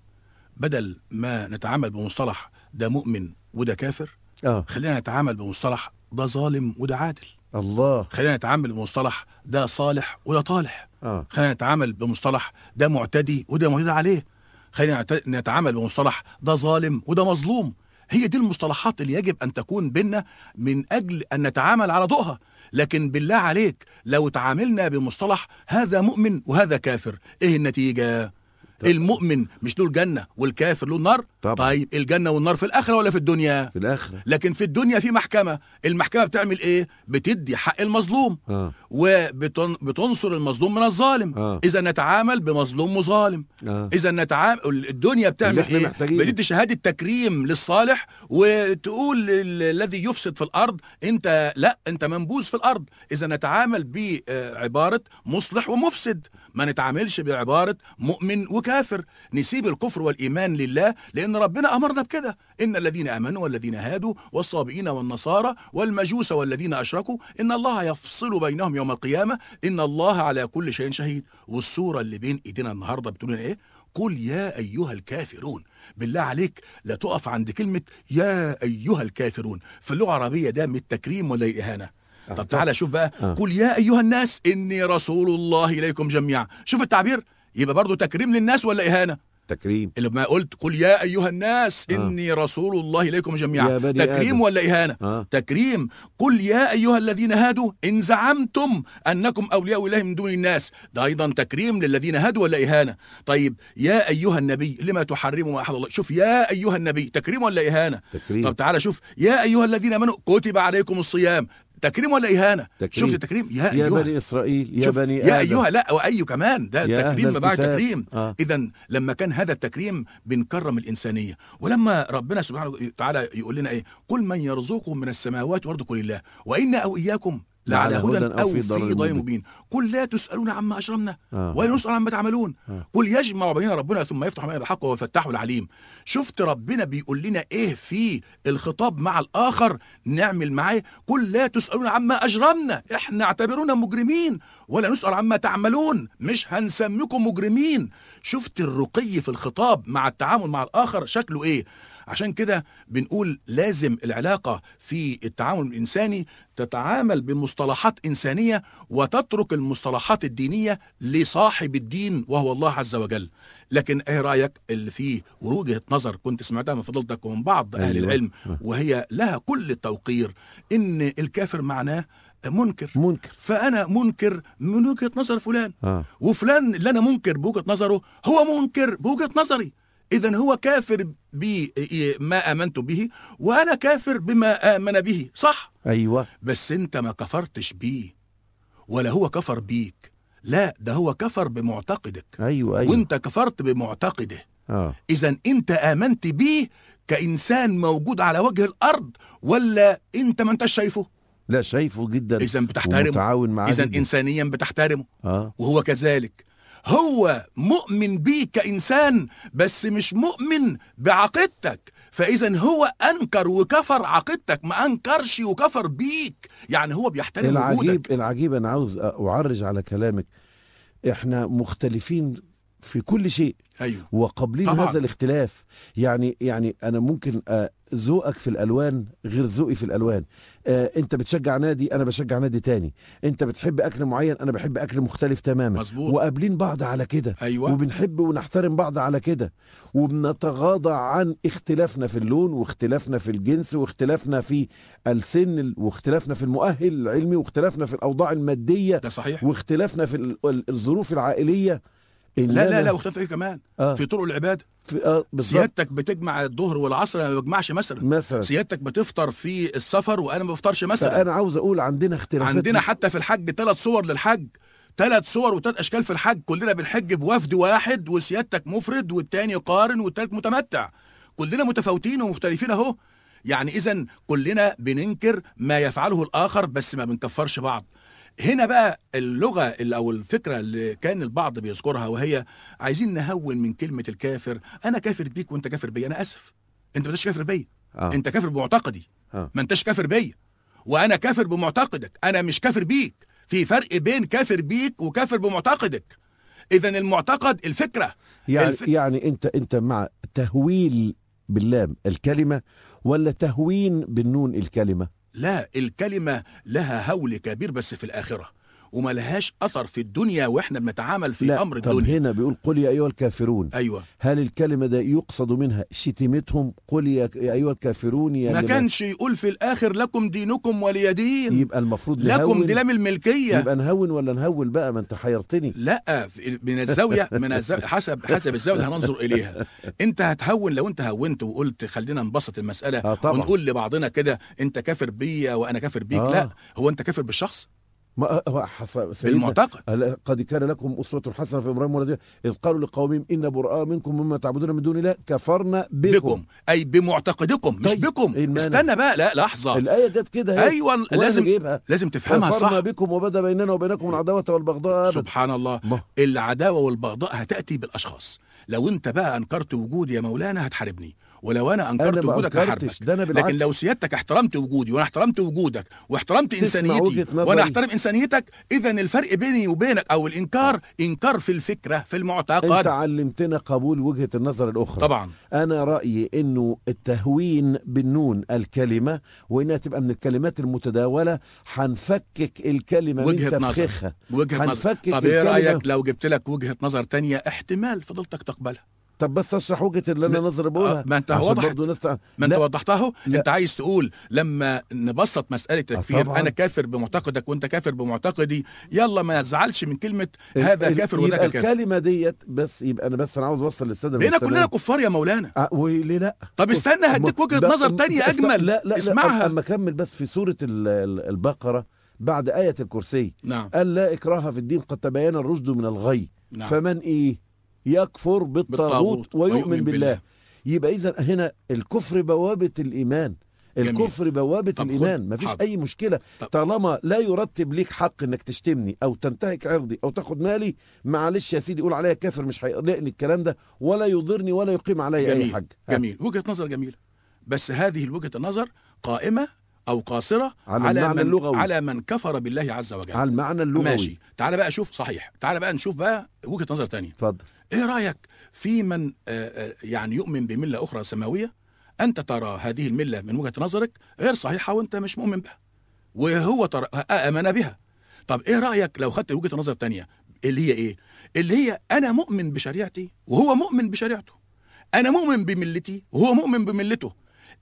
بدل ما نتعامل بمصطلح ده مؤمن وده كافر آه. خلينا نتعامل بمصطلح ده ظالم وده عادل الله خلينا نتعامل بمصطلح ده صالح وده طالح آه. خلينا نتعامل بمصطلح ده معتدي وده معتدي عليه خلينا نتعامل بمصطلح ده ظالم وده مظلوم هي دي المصطلحات اللي يجب أن تكون بيننا من أجل أن نتعامل على ضوءها لكن بالله عليك لو تعاملنا بمصطلح هذا مؤمن وهذا كافر إيه النتيجة؟ طيب. المؤمن مش له الجنة والكافر له النار طبعا. طيب الجنة والنار في الآخرة ولا في الدنيا؟ في الآخرة لكن في الدنيا في محكمة، المحكمة بتعمل إيه؟ بتدي حق المظلوم آه. وبتنصر المظلوم من الظالم، آه. إذا نتعامل بمظلوم وظالم، آه. إذا نتعامل الدنيا بتعمل إيه؟ محتاجين. بتدي شهادة تكريم للصالح وتقول الذي يفسد في الأرض أنت لا أنت منبوذ في الأرض، إذا نتعامل بعبارة مصلح ومفسد، ما نتعاملش بعبارة مؤمن وكافر، نسيب الكفر والإيمان لله لأن لأن ربنا أمرنا بكده إن الذين آمنوا والذين هادوا والصابئين والنصارى والمجوس والذين أشركوا إن الله يفصل بينهم يوم القيامة إن الله على كل شيء شهيد والصورة اللي بين إيدينا النهاردة بتقول إيه؟ قل يا أيها الكافرون بالله عليك لا تقف عند كلمة يا أيها الكافرون في اللغة العربية ده من التكريم ولا الإهانة أه طب تعالى شوف بقى أه. قل يا ايها الناس اني رسول الله اليكم جميعا شوف التعبير يبقى برضه تكريم للناس ولا اهانه التكريم اللي ما قلت قل يا أيها الناس آه. إني رسول الله إليكم جميعا تكريم آدم. ولا إهانة آه. تكريم قل يا أيها الذين هادوا إن زعمتم أنكم أولياء الله من دون الناس ده أيضا تكريم للذين هادوا ولا إهانة طيب يا أيها النبي لما تحرموا ما احد الله شوف يا أيها النبي تكريم ولا إهانة تكريم. طب تعالى شوف يا أيها الذين آمنوا كتب عليكم الصيام تكريم ولا اهانه تكريم. شفت التكريم يا, يا بني اسرائيل يا بني آدم. يا ايها لا واي كمان ده تكريم ما بعد تكريم آه. اذا لما كان هذا التكريم بنكرم الانسانيه ولما ربنا سبحانه وتعالى يقول لنا ايه قل من يرزقكم من السماوات والارض كل الله وانا او اياكم لعلى هدى أو, أو في ضلال مبين قل لا تسألون عما أشرمنا آه. ولا نسأل عما تعملون آه. قل يجمع بيننا ربنا ثم يفتح بيننا بالحق وهو الفتاح العليم شفت ربنا بيقول لنا إيه في الخطاب مع الآخر نعمل معاه قل لا تسألون عما أجرمنا إحنا اعتبرونا مجرمين ولا نسأل عما تعملون مش هنسميكم مجرمين شفت الرقي في الخطاب مع التعامل مع الآخر شكله إيه عشان كده بنقول لازم العلاقة في التعامل الإنساني تتعامل بمصطلحات إنسانية وتترك المصطلحات الدينية لصاحب الدين وهو الله عز وجل لكن ايه رأيك اللي في وجهة نظر كنت سمعتها من فضلتك ومن بعض أهل أيوة. العلم آه. وهي لها كل التوقير إن الكافر معناه منكر منكر فانا منكر من وجهه نظر فلان آه. وفلان اللي انا منكر بوجهه نظره هو منكر بوجهه نظري إذا هو كافر بما إيه، آمنت به وأنا كافر بما آمن به صح؟ أيوة بس أنت ما كفرتش بيه ولا هو كفر بيك لا ده هو كفر بمعتقدك أيوة أيوة وأنت كفرت بمعتقده آه. إذا أنت آمنت بيه كإنسان موجود على وجه الأرض ولا أنت ما أنتش شايفه؟ لا شايفه جدا إذا بتحترمه إذا إنسانيا بتحترمه آه. وهو كذلك هو مؤمن بيك كإنسان بس مش مؤمن بعقيدتك فإذا هو أنكر وكفر عقيدتك ما أنكرش وكفر بيك يعني هو بيحترم العجيب وجودك العجيب أنا عاوز أعرج على كلامك إحنا مختلفين في كل شيء أيوه. وقابلين هذا الاختلاف يعني يعني انا ممكن ذوقك في الالوان غير ذوقي في الالوان آه انت بتشجع نادي انا بشجع نادي تاني انت بتحب اكل معين انا بحب اكل مختلف تماما وقابلين بعض على كده أيوة. وبنحب ونحترم بعض على كده وبنتغاضى عن اختلافنا في اللون واختلافنا في الجنس واختلافنا في السن واختلافنا في المؤهل العلمي واختلافنا في الاوضاع الماديه ده صحيح واختلافنا في الظروف العائليه لا لا لا واختلاف ايه كمان آه. في طرق العباده في آه، سيادتك بتجمع الظهر والعصر انا يعني ما بجمعش مثلا مثلا سيادتك بتفطر في السفر وانا ما بفطرش مثلا انا عاوز اقول عندنا اختلافات عندنا حتى في الحج ثلاث صور للحج ثلاث صور وثلاث اشكال في الحج كلنا بنحج بوفد واحد وسيادتك مفرد والتاني قارن والتالت متمتع كلنا متفاوتين ومختلفين اهو يعني اذا كلنا بننكر ما يفعله الاخر بس ما بنكفرش بعض هنا بقى اللغه اللي او الفكره اللي كان البعض بيذكرها وهي عايزين نهون من كلمه الكافر انا كافر بيك وانت كافر بيا انا اسف انت ما كافر بيا آه. انت كافر بمعتقدي آه. ما انتش كافر بيا وانا كافر بمعتقدك انا مش كافر بيك في فرق بين كافر بيك وكافر بمعتقدك اذا المعتقد الفكره يعني الف... يعني انت انت مع تهويل باللام الكلمه ولا تهوين بالنون الكلمه لا الكلمة لها هول كبير بس في الآخرة وملهاش اثر في الدنيا واحنا بنتعامل في لا. امر طب الدنيا هنا بيقول قل يا ايها الكافرون ايوه هل الكلمه ده يقصد منها شتيمتهم قل يا ايها الكافرون يا ما كانش يقول في الاخر لكم دينكم ولي دين يبقى المفروض نهون لكم دي لام الملكيه يبقى نهون ولا نهول بقى ما انت حيرتني لا من الزاويه من الزاوية حسب حسب الزاويه اللي هننظر اليها انت هتهون لو انت هونت وقلت خلينا نبسط المساله آه طبعا. ونقول لبعضنا كده انت كافر بيا وانا كافر بيك آه. لا هو انت كافر بالشخص ما بالمعتقد قد كان لكم أسوة حسنة في إبراهيم والذين إذ قالوا لقومهم إن براء منكم مما تعبدون من دون الله كفرنا بكم, بكم. أي بمعتقدكم مش طيب، بكم إيه استنى بقى لا لحظة الآية جت كده أيوة لازم لازم تفهمها صح كفرنا بكم وبدا بيننا وبينكم العداوة والبغضاء سبحان الله ما. العداوة والبغضاء هتأتي بالأشخاص لو أنت بقى أنكرت وجودي يا مولانا هتحاربني ولو انا انكرت أنا وجودك أنا لكن لو سيادتك احترمت وجودي وانا احترمت وجودك واحترمت انسانيتي وانا احترم انسانيتك اذا الفرق بيني وبينك او الانكار آه. انكار في الفكره في المعتقد انت علمتنا قبول وجهه النظر الاخرى طبعا انا رايي انه التهوين بالنون الكلمه وانها تبقى من الكلمات المتداوله هنفكك الكلمه وجهة من تفخيخها وجهه نظر طب ايه رايك لو جبت لك وجهه نظر تانية احتمال فضلتك تقبلها طب بس اشرح وجهه اللي انا نظر بقولها آه، ما انت وضحت برضه ناس ما انت وضحتها اهو انت عايز تقول لما نبسط مساله آه، التكفير انا كافر بمعتقدك وانت كافر بمعتقدي يلا ما نزعلش من كلمه هذا كافر وده كافر الكلمه ديت بس يبقى انا بس انا عاوز اوصل للساده بينا كلنا كفار يا مولانا أ... آه، وليه لا طب استنى هديك وجهه نظر تانية اجمل لا لا اسمعها اما اكمل بس في سوره البقره بعد ايه الكرسي نعم قال لا اكراه في الدين قد تبين الرشد من الغي نعم. فمن ايه يكفر بالطاغوت ويؤمن, ويؤمن بالله. بالله يبقى إذا هنا الكفر بوابة الإيمان الكفر جميل. بوابة الإيمان مفيش حاضر. أي مشكلة طب. طالما لا يرتب ليك حق إنك تشتمني أو تنتهك عرضي أو تاخد مالي معلش يا سيدي قول عليا كافر مش هيقلقني الكلام ده ولا يضرني ولا يقيم جميل. أي حاجة جميل ها. وجهة نظر جميلة بس هذه وجهة النظر قائمة أو قاصرة على, على المعنى من اللغوي على من كفر بالله عز وجل على المعنى اللغوي ماشي تعال بقى شوف صحيح تعال بقى نشوف بقى وجهة نظر تانية اتفضل ايه رايك في من آه، آه، يعني يؤمن بمله اخرى سماويه انت ترى هذه المله من وجهه نظرك غير صحيحه وانت مش مؤمن بها وهو ترى آه، امن بها طب ايه رايك لو خدت وجهه نظر تانية اللي هي ايه اللي هي انا مؤمن بشريعتي وهو مؤمن بشريعته انا مؤمن بملتي وهو مؤمن بملته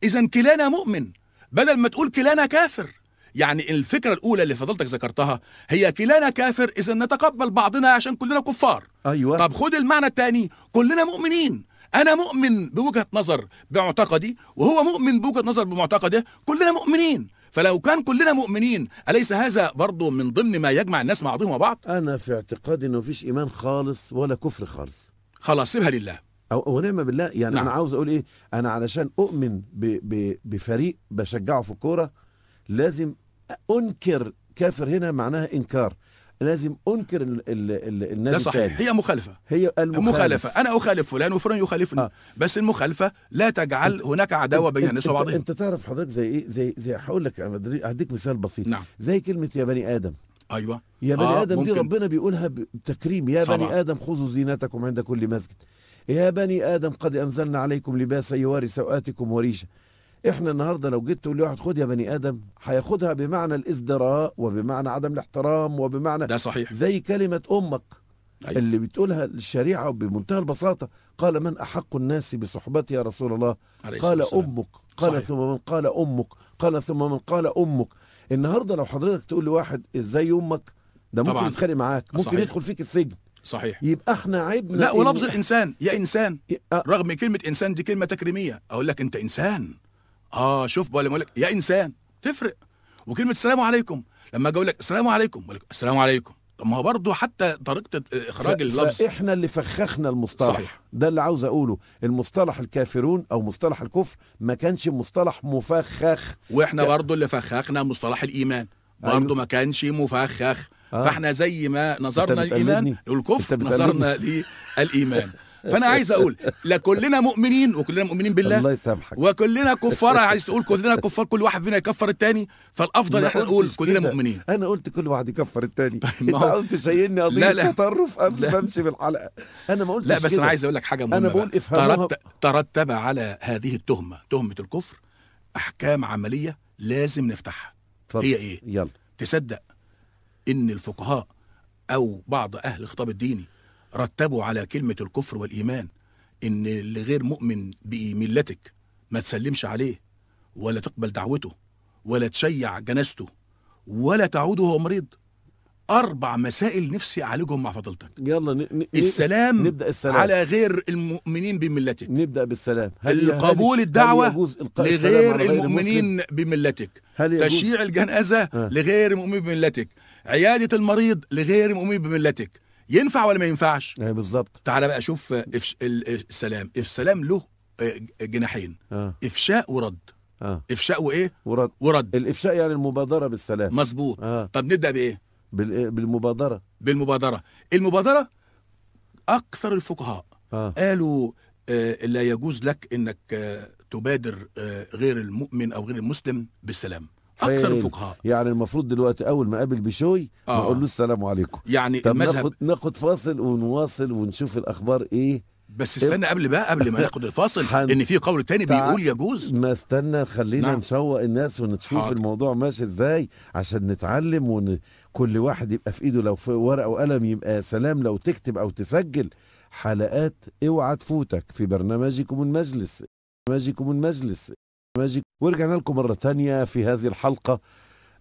اذا كلانا مؤمن بدل ما تقول كلانا كافر يعني الفكرة الأولى اللي فضلتك ذكرتها هي كلانا كافر إذا نتقبل بعضنا عشان كلنا كفار أيوة. طب خد المعنى الثاني كلنا مؤمنين أنا مؤمن بوجهة نظر بمعتقدي وهو مؤمن بوجهة نظر بمعتقده كلنا مؤمنين فلو كان كلنا مؤمنين أليس هذا برضه من ضمن ما يجمع الناس مع بعضهم وبعض أنا في اعتقادي أنه فيش إيمان خالص ولا كفر خالص خلاص سيبها لله أو ونعم بالله يعني نعم. أنا عاوز أقول إيه أنا علشان أؤمن ب ب بفريق بشجعه في الكورة لازم انكر كافر هنا معناها انكار لازم انكر ال ال ال النادي ده صحيح هي مخالفه هي المخالفه المخالفة. انا اخالف فلان وفلان يخالفني آه. بس المخالفه لا تجعل انت هناك عداوه بين الناس وبعضهم انت تعرف حضرتك زي ايه زي زي هقول لك هديك مثال بسيط نعم. زي كلمه يا بني ادم ايوه يا بني آه ادم ممكن. دي ربنا بيقولها بتكريم يا صبع. بني ادم خذوا زينتكم عند كل مسجد يا بني ادم قد انزلنا عليكم لباسا يواري سواتكم وريشه احنا النهارده لو جيت تقول لواحد واحد خد يا بني ادم هياخدها بمعنى الازدراء وبمعنى عدم الاحترام وبمعنى ده صحيح زي كلمه امك أيوة. اللي بتقولها الشريعه بمنتهى البساطه قال من احق الناس بصحبتي يا رسول الله قال السلام. امك قال صحيح. ثم من قال امك قال ثم من قال امك النهارده لو حضرتك تقول لواحد ازاي امك ده ممكن يتخانق معاك ممكن صحيح. يدخل فيك السجن صحيح يبقى احنا عيبنا لا ولفظ الانسان يا إيه؟ انسان إيه؟ آه. رغم كلمه انسان دي كلمه تكريميه اقول لك انت انسان اه شوف بقى لما لك يا انسان تفرق وكلمه السلام عليكم لما اجي اقول لك السلام عليكم اقول لك السلام عليكم طب ما هو برضه حتى طريقه اخراج اللفظ احنا اللي فخخنا المصطلح صحيح. ده اللي عاوز اقوله المصطلح الكافرون او مصطلح الكفر ما كانش مصطلح مفخخ واحنا ك... يعني برضه اللي فخخنا مصطلح الايمان أيوه. برضه ما كانش مفخخ آه. فاحنا زي ما نظرنا للايمان والكفر نظرنا للايمان فانا عايز اقول لا كلنا مؤمنين وكلنا مؤمنين بالله الله يسامحك وكلنا كفار عايز تقول كلنا كفار كل واحد فينا يكفر الثاني فالافضل احنا نقول كلنا مؤمنين انا قلت كل واحد يكفر الثاني طيب، انت عاوز تشيلني قضيه تطرف قبل ما امشي بالحلقه انا ما قلتش لا بس انا عايز اقول لك حاجه مهمه انا بقول افهمها ترتب على هذه التهمه تهمه الكفر احكام عمليه لازم نفتحها طب. هي ايه يلا تصدق ان الفقهاء او بعض اهل الخطاب الديني رتبوا على كلمة الكفر والإيمان إن اللي غير مؤمن بملتك ما تسلمش عليه ولا تقبل دعوته ولا تشيع جنازته ولا تعود وهو مريض أربع مسائل نفسي أعالجهم مع فضيلتك يلا ن... ن... السلام نبدأ السلام على غير المؤمنين بملتك نبدأ بالسلام هل قبول الدعوة هل لغير المؤمنين المسلم. بملتك هل تشيع تشييع الجنازة ها. آه. لغير المؤمنين بملتك عيادة المريض لغير المؤمنين بملتك ينفع ولا ما ينفعش اي بالظبط تعالى بقى شوف إفش... السلام السلام له آه، جناحين آه. افشاء ورد آه. افشاء وايه ورد ورد الافشاء يعني المبادره بالسلام مظبوط آه. طب نبدا بايه إيه، بالمبادره بالمبادره المبادره اكثر الفقهاء آه. قالوا آه لا يجوز لك انك آه تبادر آه غير المؤمن او غير المسلم بالسلام اكثر الفقهاء يعني المفروض دلوقتي اول ما اقابل بشوي آه. نقول له السلام عليكم يعني ناخد ناخد فاصل ونواصل ونشوف الاخبار ايه بس استنى إيه؟ قبل بقى قبل ما ناخد الفاصل حن... ان في قول تاني بيقول يجوز ما استنى خلينا نعم. نشوق الناس ونشوف حاضر. الموضوع ماشي ازاي عشان نتعلم ون... واحد يبقى في ايده لو في ورقه وقلم يبقى سلام لو تكتب او تسجل حلقات اوعى تفوتك في برنامجكم المجلس برنامجكم المجلس ماجيك ورجعنا لكم مرة ثانية في هذه الحلقة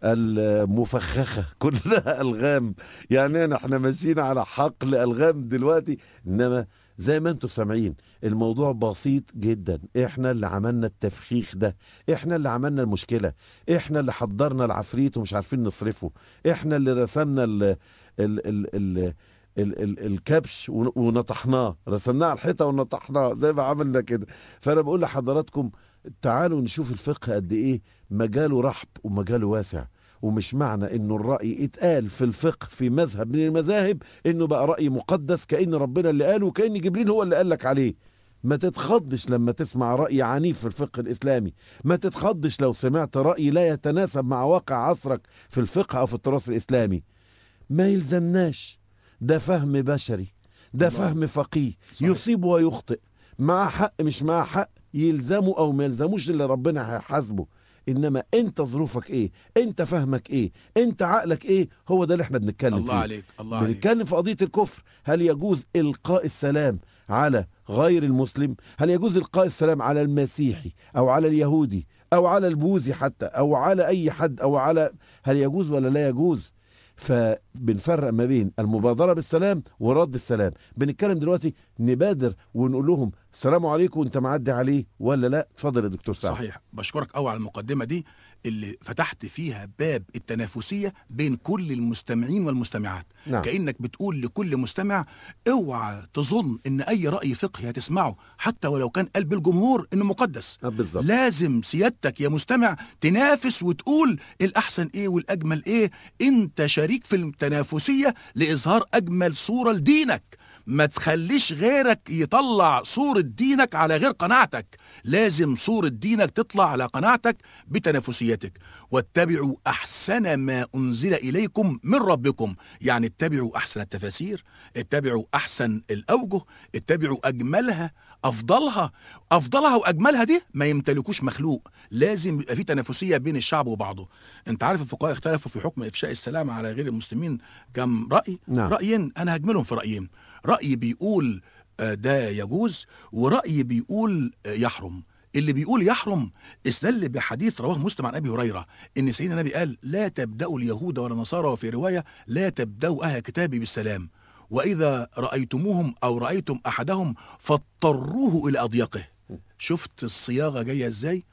المفخخة كلها ألغام يعني احنا ماشيين على حقل ألغام دلوقتي إنما زي ما انتم سامعين الموضوع بسيط جدا احنا اللي عملنا التفخيخ ده احنا اللي عملنا المشكلة احنا اللي حضرنا العفريت ومش عارفين نصرفه احنا اللي رسمنا ال ال ال ال ال ال الكبش ونطحناه رسمناه على الحيطه ونطحناه زي ما عملنا كده فانا بقول لحضراتكم تعالوا نشوف الفقه قد ايه مجاله رحب ومجاله واسع ومش معنى انه الرأي اتقال في الفقه في مذهب من المذاهب انه بقى رأي مقدس كأن ربنا اللي قاله وكأن جبريل هو اللي قال لك عليه ما تتخضش لما تسمع رأي عنيف في الفقه الإسلامي ما تتخضش لو سمعت رأي لا يتناسب مع واقع عصرك في الفقه أو في التراث الإسلامي ما يلزمناش ده فهم بشري ده فهم فقيه يصيب ويخطئ معاه حق مش معاه حق يلزموا او ما يلزموش اللي ربنا هيحاسبه انما انت ظروفك ايه انت فهمك ايه انت عقلك ايه هو ده اللي احنا بنتكلم الله فيه عليك. الله عليك بنتكلم في قضيه الكفر هل يجوز القاء السلام على غير المسلم هل يجوز القاء السلام على المسيحي او على اليهودي او على البوذي حتى او على اي حد او على هل يجوز ولا لا يجوز ف بنفرق ما بين المبادره بالسلام ورد السلام بنتكلم دلوقتي نبادر ونقول لهم السلام عليكم انت معدي عليه ولا لا اتفضل يا دكتور سعد صحيح بشكرك قوي على المقدمه دي اللي فتحت فيها باب التنافسيه بين كل المستمعين والمستمعات نعم. كانك بتقول لكل مستمع اوعى تظن ان اي راي فقهي هتسمعه حتى ولو كان قلب الجمهور انه مقدس آه، بالظبط لازم سيادتك يا مستمع تنافس وتقول الاحسن ايه والاجمل ايه انت شريك في المت... تنافسية لإظهار أجمل صورة لدينك ما تخليش غيرك يطلع صورة دينك على غير قناعتك لازم صورة دينك تطلع على قناعتك بتنافسيتك واتبعوا أحسن ما أنزل إليكم من ربكم يعني اتبعوا أحسن التفاسير اتبعوا أحسن الأوجه اتبعوا أجملها افضلها افضلها واجملها دي ما يمتلكوش مخلوق لازم يبقى في تنافسيه بين الشعب وبعضه انت عارف الفقهاء اختلفوا في حكم افشاء السلام على غير المسلمين كم راي نعم. رايين انا هجملهم في رايين راي بيقول آه، ده يجوز وراي بيقول آه، يحرم اللي بيقول يحرم استدل بحديث رواه مسلم عن ابي هريره ان سيدنا النبي قال لا تبداوا اليهود ولا النصارى وفي روايه لا تبداوا اهل كتابي بالسلام واذا رايتموهم او رايتم احدهم فاضطروه الى اضيقه شفت الصياغه جايه ازاي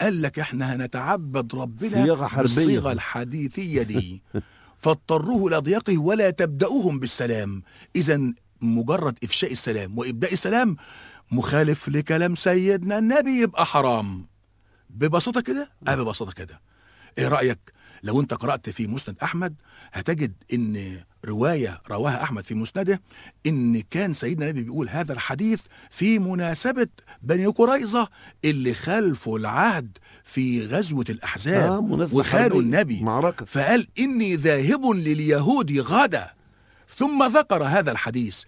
قال لك احنا هنتعبد ربنا صياغه حربيه بالصيغه الحديثيه دي فاضطروه الى اضيقه ولا تبداوهم بالسلام اذا مجرد افشاء السلام وابداء السلام مخالف لكلام سيدنا النبي يبقى حرام ببساطه كده اه ببساطه كده ايه رايك لو انت قرأت في مسند أحمد هتجد ان رواية رواها أحمد في مسنده ان كان سيدنا النبي بيقول هذا الحديث في مناسبة بني قريظة اللي خلفوا العهد في غزوة الأحزاب آه وخانوا النبي معركة. فقال إني ذاهب لليهود غدا ثم ذكر هذا الحديث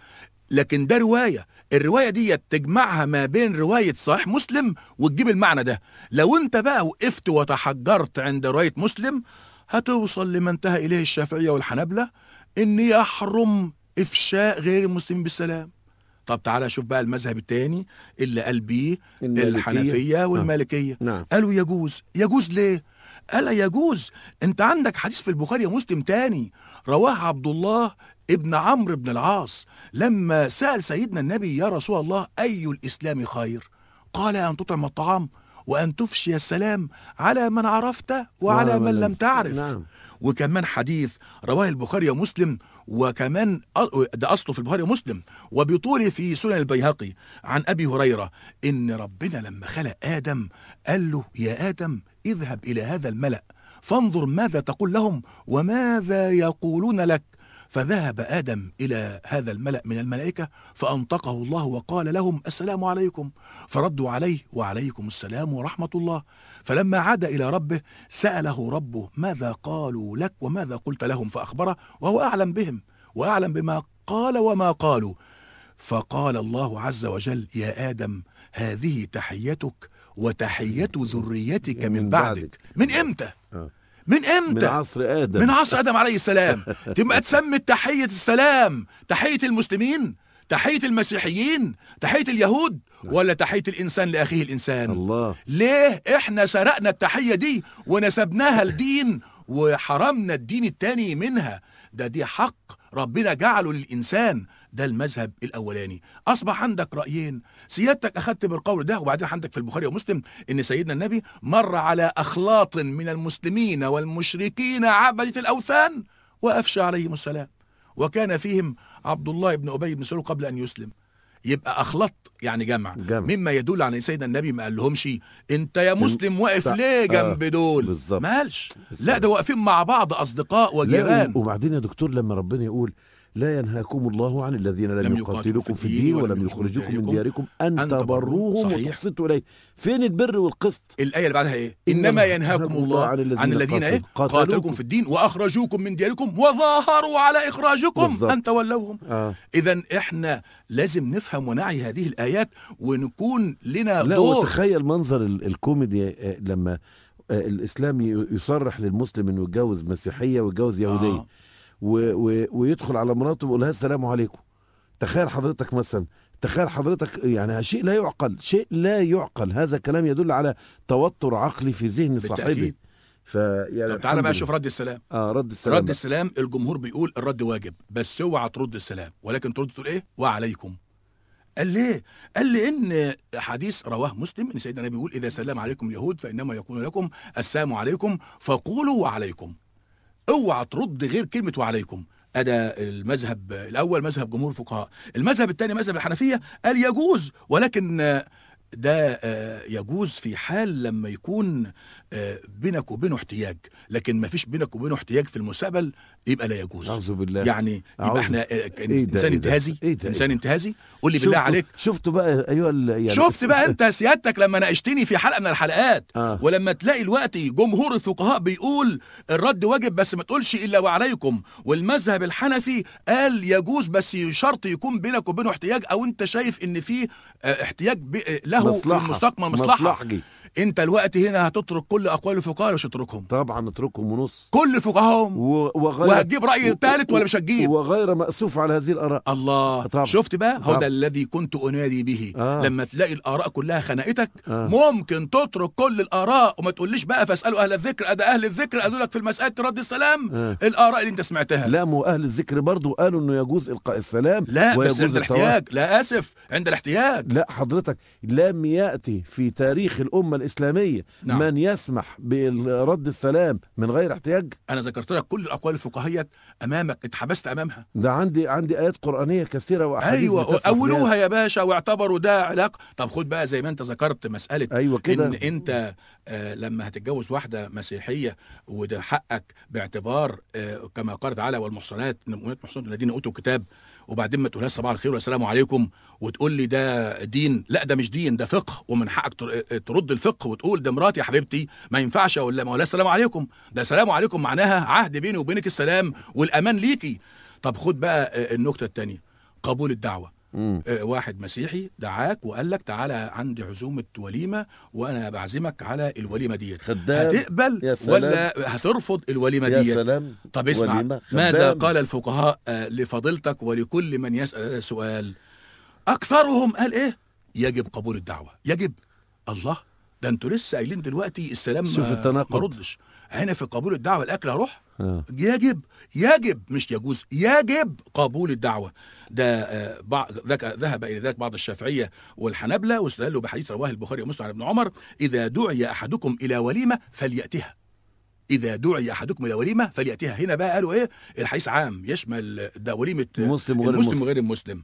لكن ده رواية الرواية دي تجمعها ما بين رواية صحيح مسلم وتجيب المعنى ده لو انت بقى وقفت وتحجرت عند رواية مسلم هتوصل لما انتهى إليه الشافعية والحنبلة إن يحرم إفشاء غير المسلمين بالسلام طب تعالى شوف بقى المذهب الثاني اللي قال بيه الحنفية نعم. والمالكية نعم. قالوا يجوز يجوز ليه؟ ألا يجوز أنت عندك حديث في البخاري ومسلم تاني رواه عبد الله ابن عمرو بن العاص لما سأل سيدنا النبي يا رسول الله أي الإسلام خير قال أن تطعم الطعام وأن تفشي السلام على من عرفت وعلى نعم، من لم نعم. تعرف نعم. وكمان حديث رواه البخاري ومسلم وكمان ده أصله في البخاري ومسلم وبطوله في سنن البيهقي عن أبي هريرة إن ربنا لما خلق آدم قال له يا آدم اذهب إلى هذا الملأ فانظر ماذا تقول لهم وماذا يقولون لك فذهب آدم إلى هذا الملأ من الملائكة فأنطقه الله وقال لهم السلام عليكم فردوا عليه وعليكم السلام ورحمة الله فلما عاد إلى ربه سأله ربه ماذا قالوا لك وماذا قلت لهم فأخبره وهو أعلم بهم وأعلم بما قال وما قالوا فقال الله عز وجل يا آدم هذه تحيتك وتحية ذريتك من بعدك من إمتى؟ آه. من امتى من عصر ادم من عصر ادم عليه السلام تبقى تسمي تحيه السلام تحيه المسلمين تحيه المسيحيين تحيه اليهود ولا تحيه الانسان لاخيه الانسان الله ليه احنا سرقنا التحيه دي ونسبناها لدين وحرمنا الدين التاني منها ده دي حق ربنا جعله للإنسان ده المذهب الاولاني اصبح عندك رايين سيادتك اخذت بالقول ده وبعدين عندك في البخاري ومسلم ان سيدنا النبي مر على اخلاط من المسلمين والمشركين عبده الاوثان وافشى عليهم السلام وكان فيهم عبد الله بن ابي بن سلول قبل ان يسلم يبقى اخلط يعني جمع, جمع. مما يدل على سيدنا النبي ما قال لهمش انت يا مسلم واقف ليه آه، جنب دول بالزبط. مالش بالزبط. لا ده واقفين مع بعض اصدقاء وجيران وبعدين يا دكتور لما ربنا يقول لا ينهاكم الله عن الذين لم, لم يقاتلوكم في الدين ولم يخرجوكم من دياركم أن تبروهم وتحسنوا إليه فين البر والقسط الآية اللي بعدها إيه إنما ينهاكم الله عن الذين, عن الذين إيه قاتلوكم في الدين وأخرجوكم من دياركم وظاهروا على إخراجكم بالزبط. أن تولوهم آه. إذا إحنا لازم نفهم ونعي هذه الآيات ونكون لنا لا دور وتخيل منظر الكوميدي آه، لما آه، الإسلام يصرح للمسلم إنه يتجوز مسيحية ويتجوز يهودية آه. و و ويدخل على مراته ويقول لها السلام عليكم تخيل حضرتك مثلا تخيل حضرتك يعني شيء لا يعقل شيء لا يعقل هذا الكلام يدل على توتر عقلي في ذهن صاحبه فيعني طب تعالى بقى شوف رد السلام اه رد السلام رد بقى. السلام الجمهور بيقول الرد واجب بس اوعى ترد السلام ولكن ترد تقول ايه وعليكم قال ليه؟ قال لان حديث رواه مسلم ان سيدنا النبي بيقول اذا سلم عليكم اليهود فانما يقول لكم السلام عليكم فقولوا وعليكم اوعى ترد غير كلمه وعليكم أدا المذهب الأول مذهب جمهور الفقهاء المذهب الثاني مذهب الحنفية قال يجوز ولكن ده آه، يجوز في حال لما يكون آه، بينك وبينه احتياج لكن ما فيش بينك وبينه احتياج في المستقبل يبقى لا يجوز اعوذ بالله يعني يبقى احنا آه، إيه إيه انسان إيه انتهازي إيه انسان انتهازي قول لي بالله عليك شفت بقى ايها يعني شفت بقى انت سيادتك لما ناقشتني في حلقه من الحلقات آه. ولما تلاقي الوقت جمهور الفقهاء بيقول الرد واجب بس ما تقولش الا وعليكم والمذهب الحنفي قال يجوز بس شرط يكون بينك وبينه احتياج او انت شايف ان في احتياج لا له مصلحة. في المستقبل مصلحة مصلحجي. انت الوقت هنا هتترك كل اقوال الفقهاء ولا مش هتتركهم طبعا اتركهم ونص كل فقهاهم و... وغير وهتجيب راي ثالث ولا مش هتجيب وغير ماسوف على هذه الاراء الله طبعا. شفت بقى هو ده الذي كنت انادي به آه. لما تلاقي الاراء كلها خنقتك آه. ممكن تترك كل الاراء وما تقوليش بقى فاسالوا اهل الذكر ده اهل الذكر قالوا لك في المساله رد السلام آه. الاراء اللي انت سمعتها لا مو اهل الذكر برضه قالوا انه يجوز القاء السلام لا ويجوز بس عند الاحتياج لا اسف عند الاحتياج لا حضرتك لم ياتي في تاريخ الامه الإسلامية نعم. من يسمح برد السلام من غير احتياج أنا ذكرت لك كل الأقوال الفقهية أمامك اتحبست أمامها ده عندي عندي آيات قرآنية كثيرة وأحاديث أيوة أولوها يا باشا واعتبروا ده علاقة طب خد بقى زي ما أنت ذكرت مسألة أيوة كده إن أنت آه لما هتتجوز واحدة مسيحية وده حقك باعتبار آه كما قال تعالى والمحصنات المؤمنات المحصنات الذين أوتوا الكتاب وبعدين ما تقولهاش صباح الخير والسلام عليكم وتقول لي ده دين لا ده مش دين ده فقه ومن حقك ترد الفقه وتقول ده مراتي يا حبيبتي ما ينفعش اقول لها ما السلام عليكم ده سلام عليكم معناها عهد بيني وبينك السلام والامان ليكي طب خد بقى النكته الثانيه قبول الدعوه مم. آه، واحد مسيحي دعاك وقال لك تعالى عندي عزومه وليمه وانا بعزمك على الوليمه ديت هتقبل يا سلام. ولا هترفض الوليمه ديت يا سلام طب اسمع وليمة. ماذا قال الفقهاء آه، لفضيلتك ولكل من يسال آه، سؤال اكثرهم قال ايه يجب قبول الدعوه يجب الله ده انتوا لسه قايلين دلوقتي السلام شوف التناقض ما ردش هنا في قبول الدعوه الاكل اروح آه. يجب يجب مش يجوز يجب قبول الدعوة ده آه، ذهب إلى ذلك بعض الشافعية والحنابلة واستدلوا بحديث رواه البخاري ومسلم عن ابن عمر إذا دعي أحدكم إلى وليمة فليأتها إذا دعي أحدكم إلى وليمة فليأتها هنا بقى قالوا إيه الحديث عام يشمل ده وليمة المسلم وغير المسلم, وغير المسلم.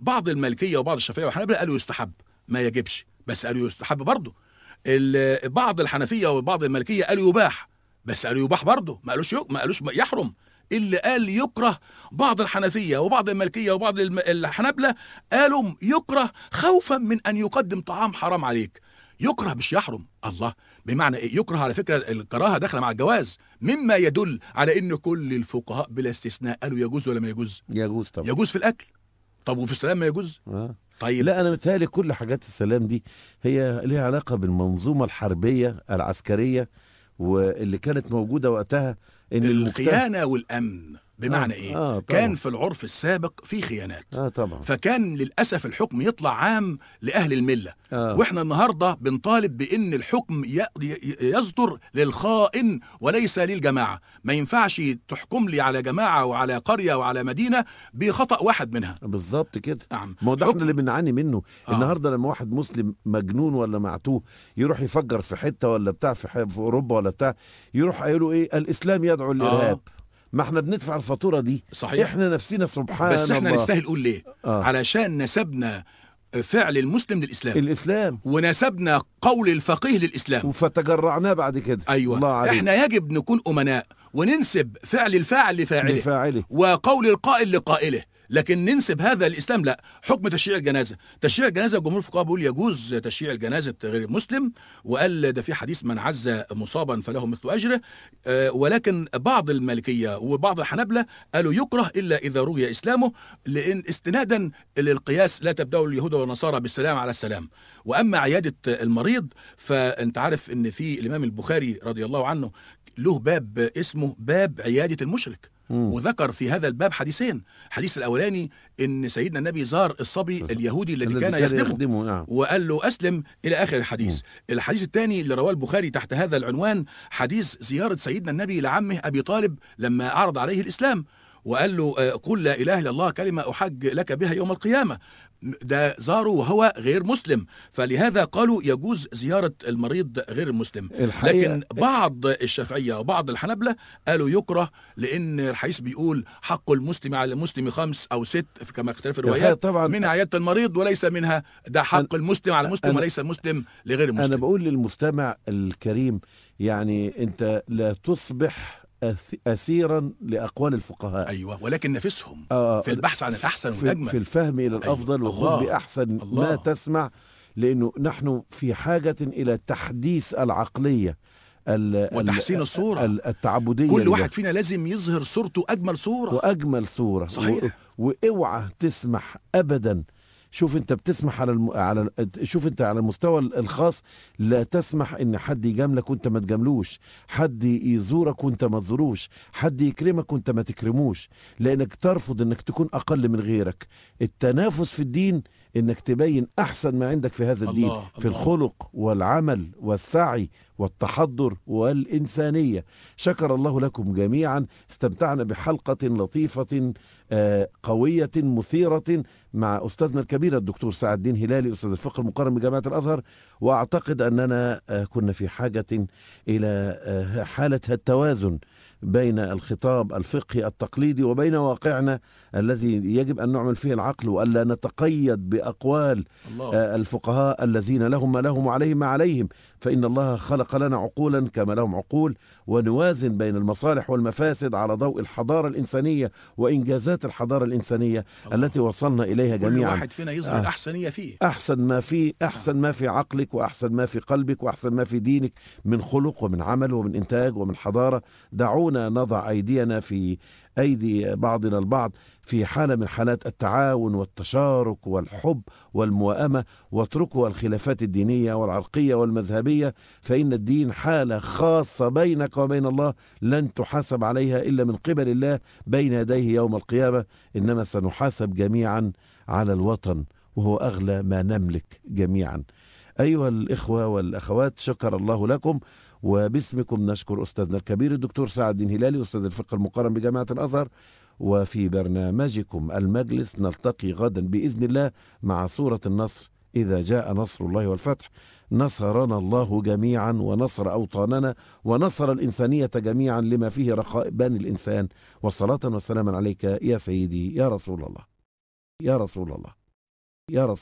بعض المالكية وبعض الشافعية والحنابلة قالوا يستحب ما يجبش بس قالوا يستحب برضه بعض الحنفية وبعض المالكية قالوا يباح بس قالوا يباح برضه ما قالوش ما قالوش يحرم اللي قال يكره بعض الحنفية وبعض الملكية وبعض الحنابلة قالوا يكره خوفا من أن يقدم طعام حرام عليك يكره مش يحرم الله بمعنى إيه؟ يكره على فكرة الكراهة داخلة مع الجواز مما يدل على أن كل الفقهاء بلا استثناء قالوا يجوز ولا ما يجوز يجوز طبعا يجوز في الأكل طب وفي السلام ما يجوز آه. طيب لا انا متهيألي كل حاجات السلام دي هي ليها علاقه بالمنظومه الحربيه العسكريه واللي كانت موجوده وقتها إن الخيانة والأمن بمعنى آه ايه آه كان في العرف السابق في خيانات آه طبعا. فكان للاسف الحكم يطلع عام لاهل المله آه. واحنا النهارده بنطالب بان الحكم يصدر للخائن وليس للجماعه ما ينفعش تحكم لي على جماعه وعلى قريه وعلى مدينه بخطا واحد منها بالظبط كده نعم ما هو ده احنا اللي بنعاني منه آه. النهارده لما واحد مسلم مجنون ولا معتوه يروح يفجر في حته ولا بتاع في, في اوروبا ولا بتاع يروح قايله ايه الاسلام يدعو يدعو للارهاب آه. ما احنا بندفع الفاتوره دي صحيح احنا نفسينا سبحان بس احنا الله. نستاهل قول ليه آه. علشان نسبنا فعل المسلم للاسلام الاسلام ونسبنا قول الفقيه للاسلام وفتجرعناه بعد كده ايوه الله عليك. احنا يجب نكون امناء وننسب فعل الفاعل لفاعله لفاعله وقول القائل لقائله لكن ننسب هذا الاسلام لا حكم تشييع الجنازه تشييع الجنازه جمهور الفقهاء بيقول يجوز تشييع جنازه غير المسلم وقال ده في حديث من عز مصابا فله مثل اجره آه، ولكن بعض المالكيه وبعض الحنابله قالوا يكره الا اذا روي اسلامه لان استنادا للقياس لا تبدا اليهود والنصارى بالسلام على السلام واما عياده المريض فانت عارف ان في الامام البخاري رضي الله عنه له باب اسمه باب عياده المشرك مم. وذكر في هذا الباب حديثين الحديث الاولاني ان سيدنا النبي زار الصبي اليهودي الذي كان يخدمه, يخدمه نعم. وقال له اسلم الى اخر الحديث مم. الحديث الثاني اللي رواه البخاري تحت هذا العنوان حديث زياره سيدنا النبي لعمه ابي طالب لما اعرض عليه الاسلام وقال له آه، قل لا إله إلا الله كلمة أحج لك بها يوم القيامة ده زاره وهو غير مسلم فلهذا قالوا يجوز زيارة المريض غير المسلم لكن بعض الشافعية وبعض الحنبلة قالوا يكره لأن الحديث بيقول حق المسلم على المسلم خمس أو ست كما اختلف الروايات طبعا من عيادة المريض وليس منها ده حق المسلم على المسلم وليس المسلم لغير المسلم أنا بقول للمستمع الكريم يعني أنت لا تصبح أثيرا لأقوال الفقهاء أيوة ولكن نفسهم آه, آه، في البحث عن الأحسن في في الفهم إلى أيوة، الأفضل أيوة وخذ بأحسن الله ما تسمع لأنه نحن في حاجة إلى تحديث العقلية وتحسين الصورة التعبدية كل واحد فينا لازم يظهر صورته أجمل صورة وأجمل صورة صحيح وإوعى تسمح أبدا شوف انت بتسمح على الم... على شوف انت على المستوى الخاص لا تسمح ان حد يجاملك وانت ما تجاملوش حد يزورك وانت ما تزوروش حد يكرمك وانت ما تكرموش لانك ترفض انك تكون اقل من غيرك التنافس في الدين انك تبين احسن ما عندك في هذا الدين الله في الله الخلق والعمل والسعي والتحضر والإنسانية شكر الله لكم جميعا استمتعنا بحلقة لطيفة آه، قوية مثيرة مع أستاذنا الكبير الدكتور سعد الدين هلالي أستاذ الفقه المقرن بجامعة الأزهر وأعتقد أننا آه، كنا في حاجة إلى آه، حالة التوازن بين الخطاب الفقهي التقليدي وبين واقعنا الذي يجب ان نعمل فيه العقل والا نتقيد باقوال الله. الفقهاء الذين لهم ما لهم وعليهم ما عليهم فإن الله خلق لنا عقولا كما لهم عقول ونوازن بين المصالح والمفاسد على ضوء الحضارة الإنسانية وإنجازات الحضارة الإنسانية الله. التي وصلنا إليها جميعا كل واحد فينا يظهر آه. أحسنية فيه أحسن ما في نعم. أحسن ما في عقلك وأحسن ما في قلبك وأحسن ما في دينك من خلق ومن عمل ومن إنتاج ومن حضارة دعونا نضع أيدينا في أيدي بعضنا البعض في حالة من حالات التعاون والتشارك والحب والموائمة واتركوا الخلافات الدينية والعرقية والمذهبية فإن الدين حالة خاصة بينك وبين الله لن تحاسب عليها إلا من قبل الله بين يديه يوم القيامة إنما سنحاسب جميعا على الوطن وهو أغلى ما نملك جميعا أيها الإخوة والأخوات شكر الله لكم وباسمكم نشكر أستاذنا الكبير الدكتور سعد الدين هلالي أستاذ الفقه المقارن بجامعة الأزهر وفي برنامجكم المجلس نلتقي غدا باذن الله مع سوره النصر اذا جاء نصر الله والفتح نصرنا الله جميعا ونصر اوطاننا ونصر الانسانيه جميعا لما فيه رخاء بني الانسان وصلاه وسلاما عليك يا سيدي يا رسول الله يا رسول الله يا رسول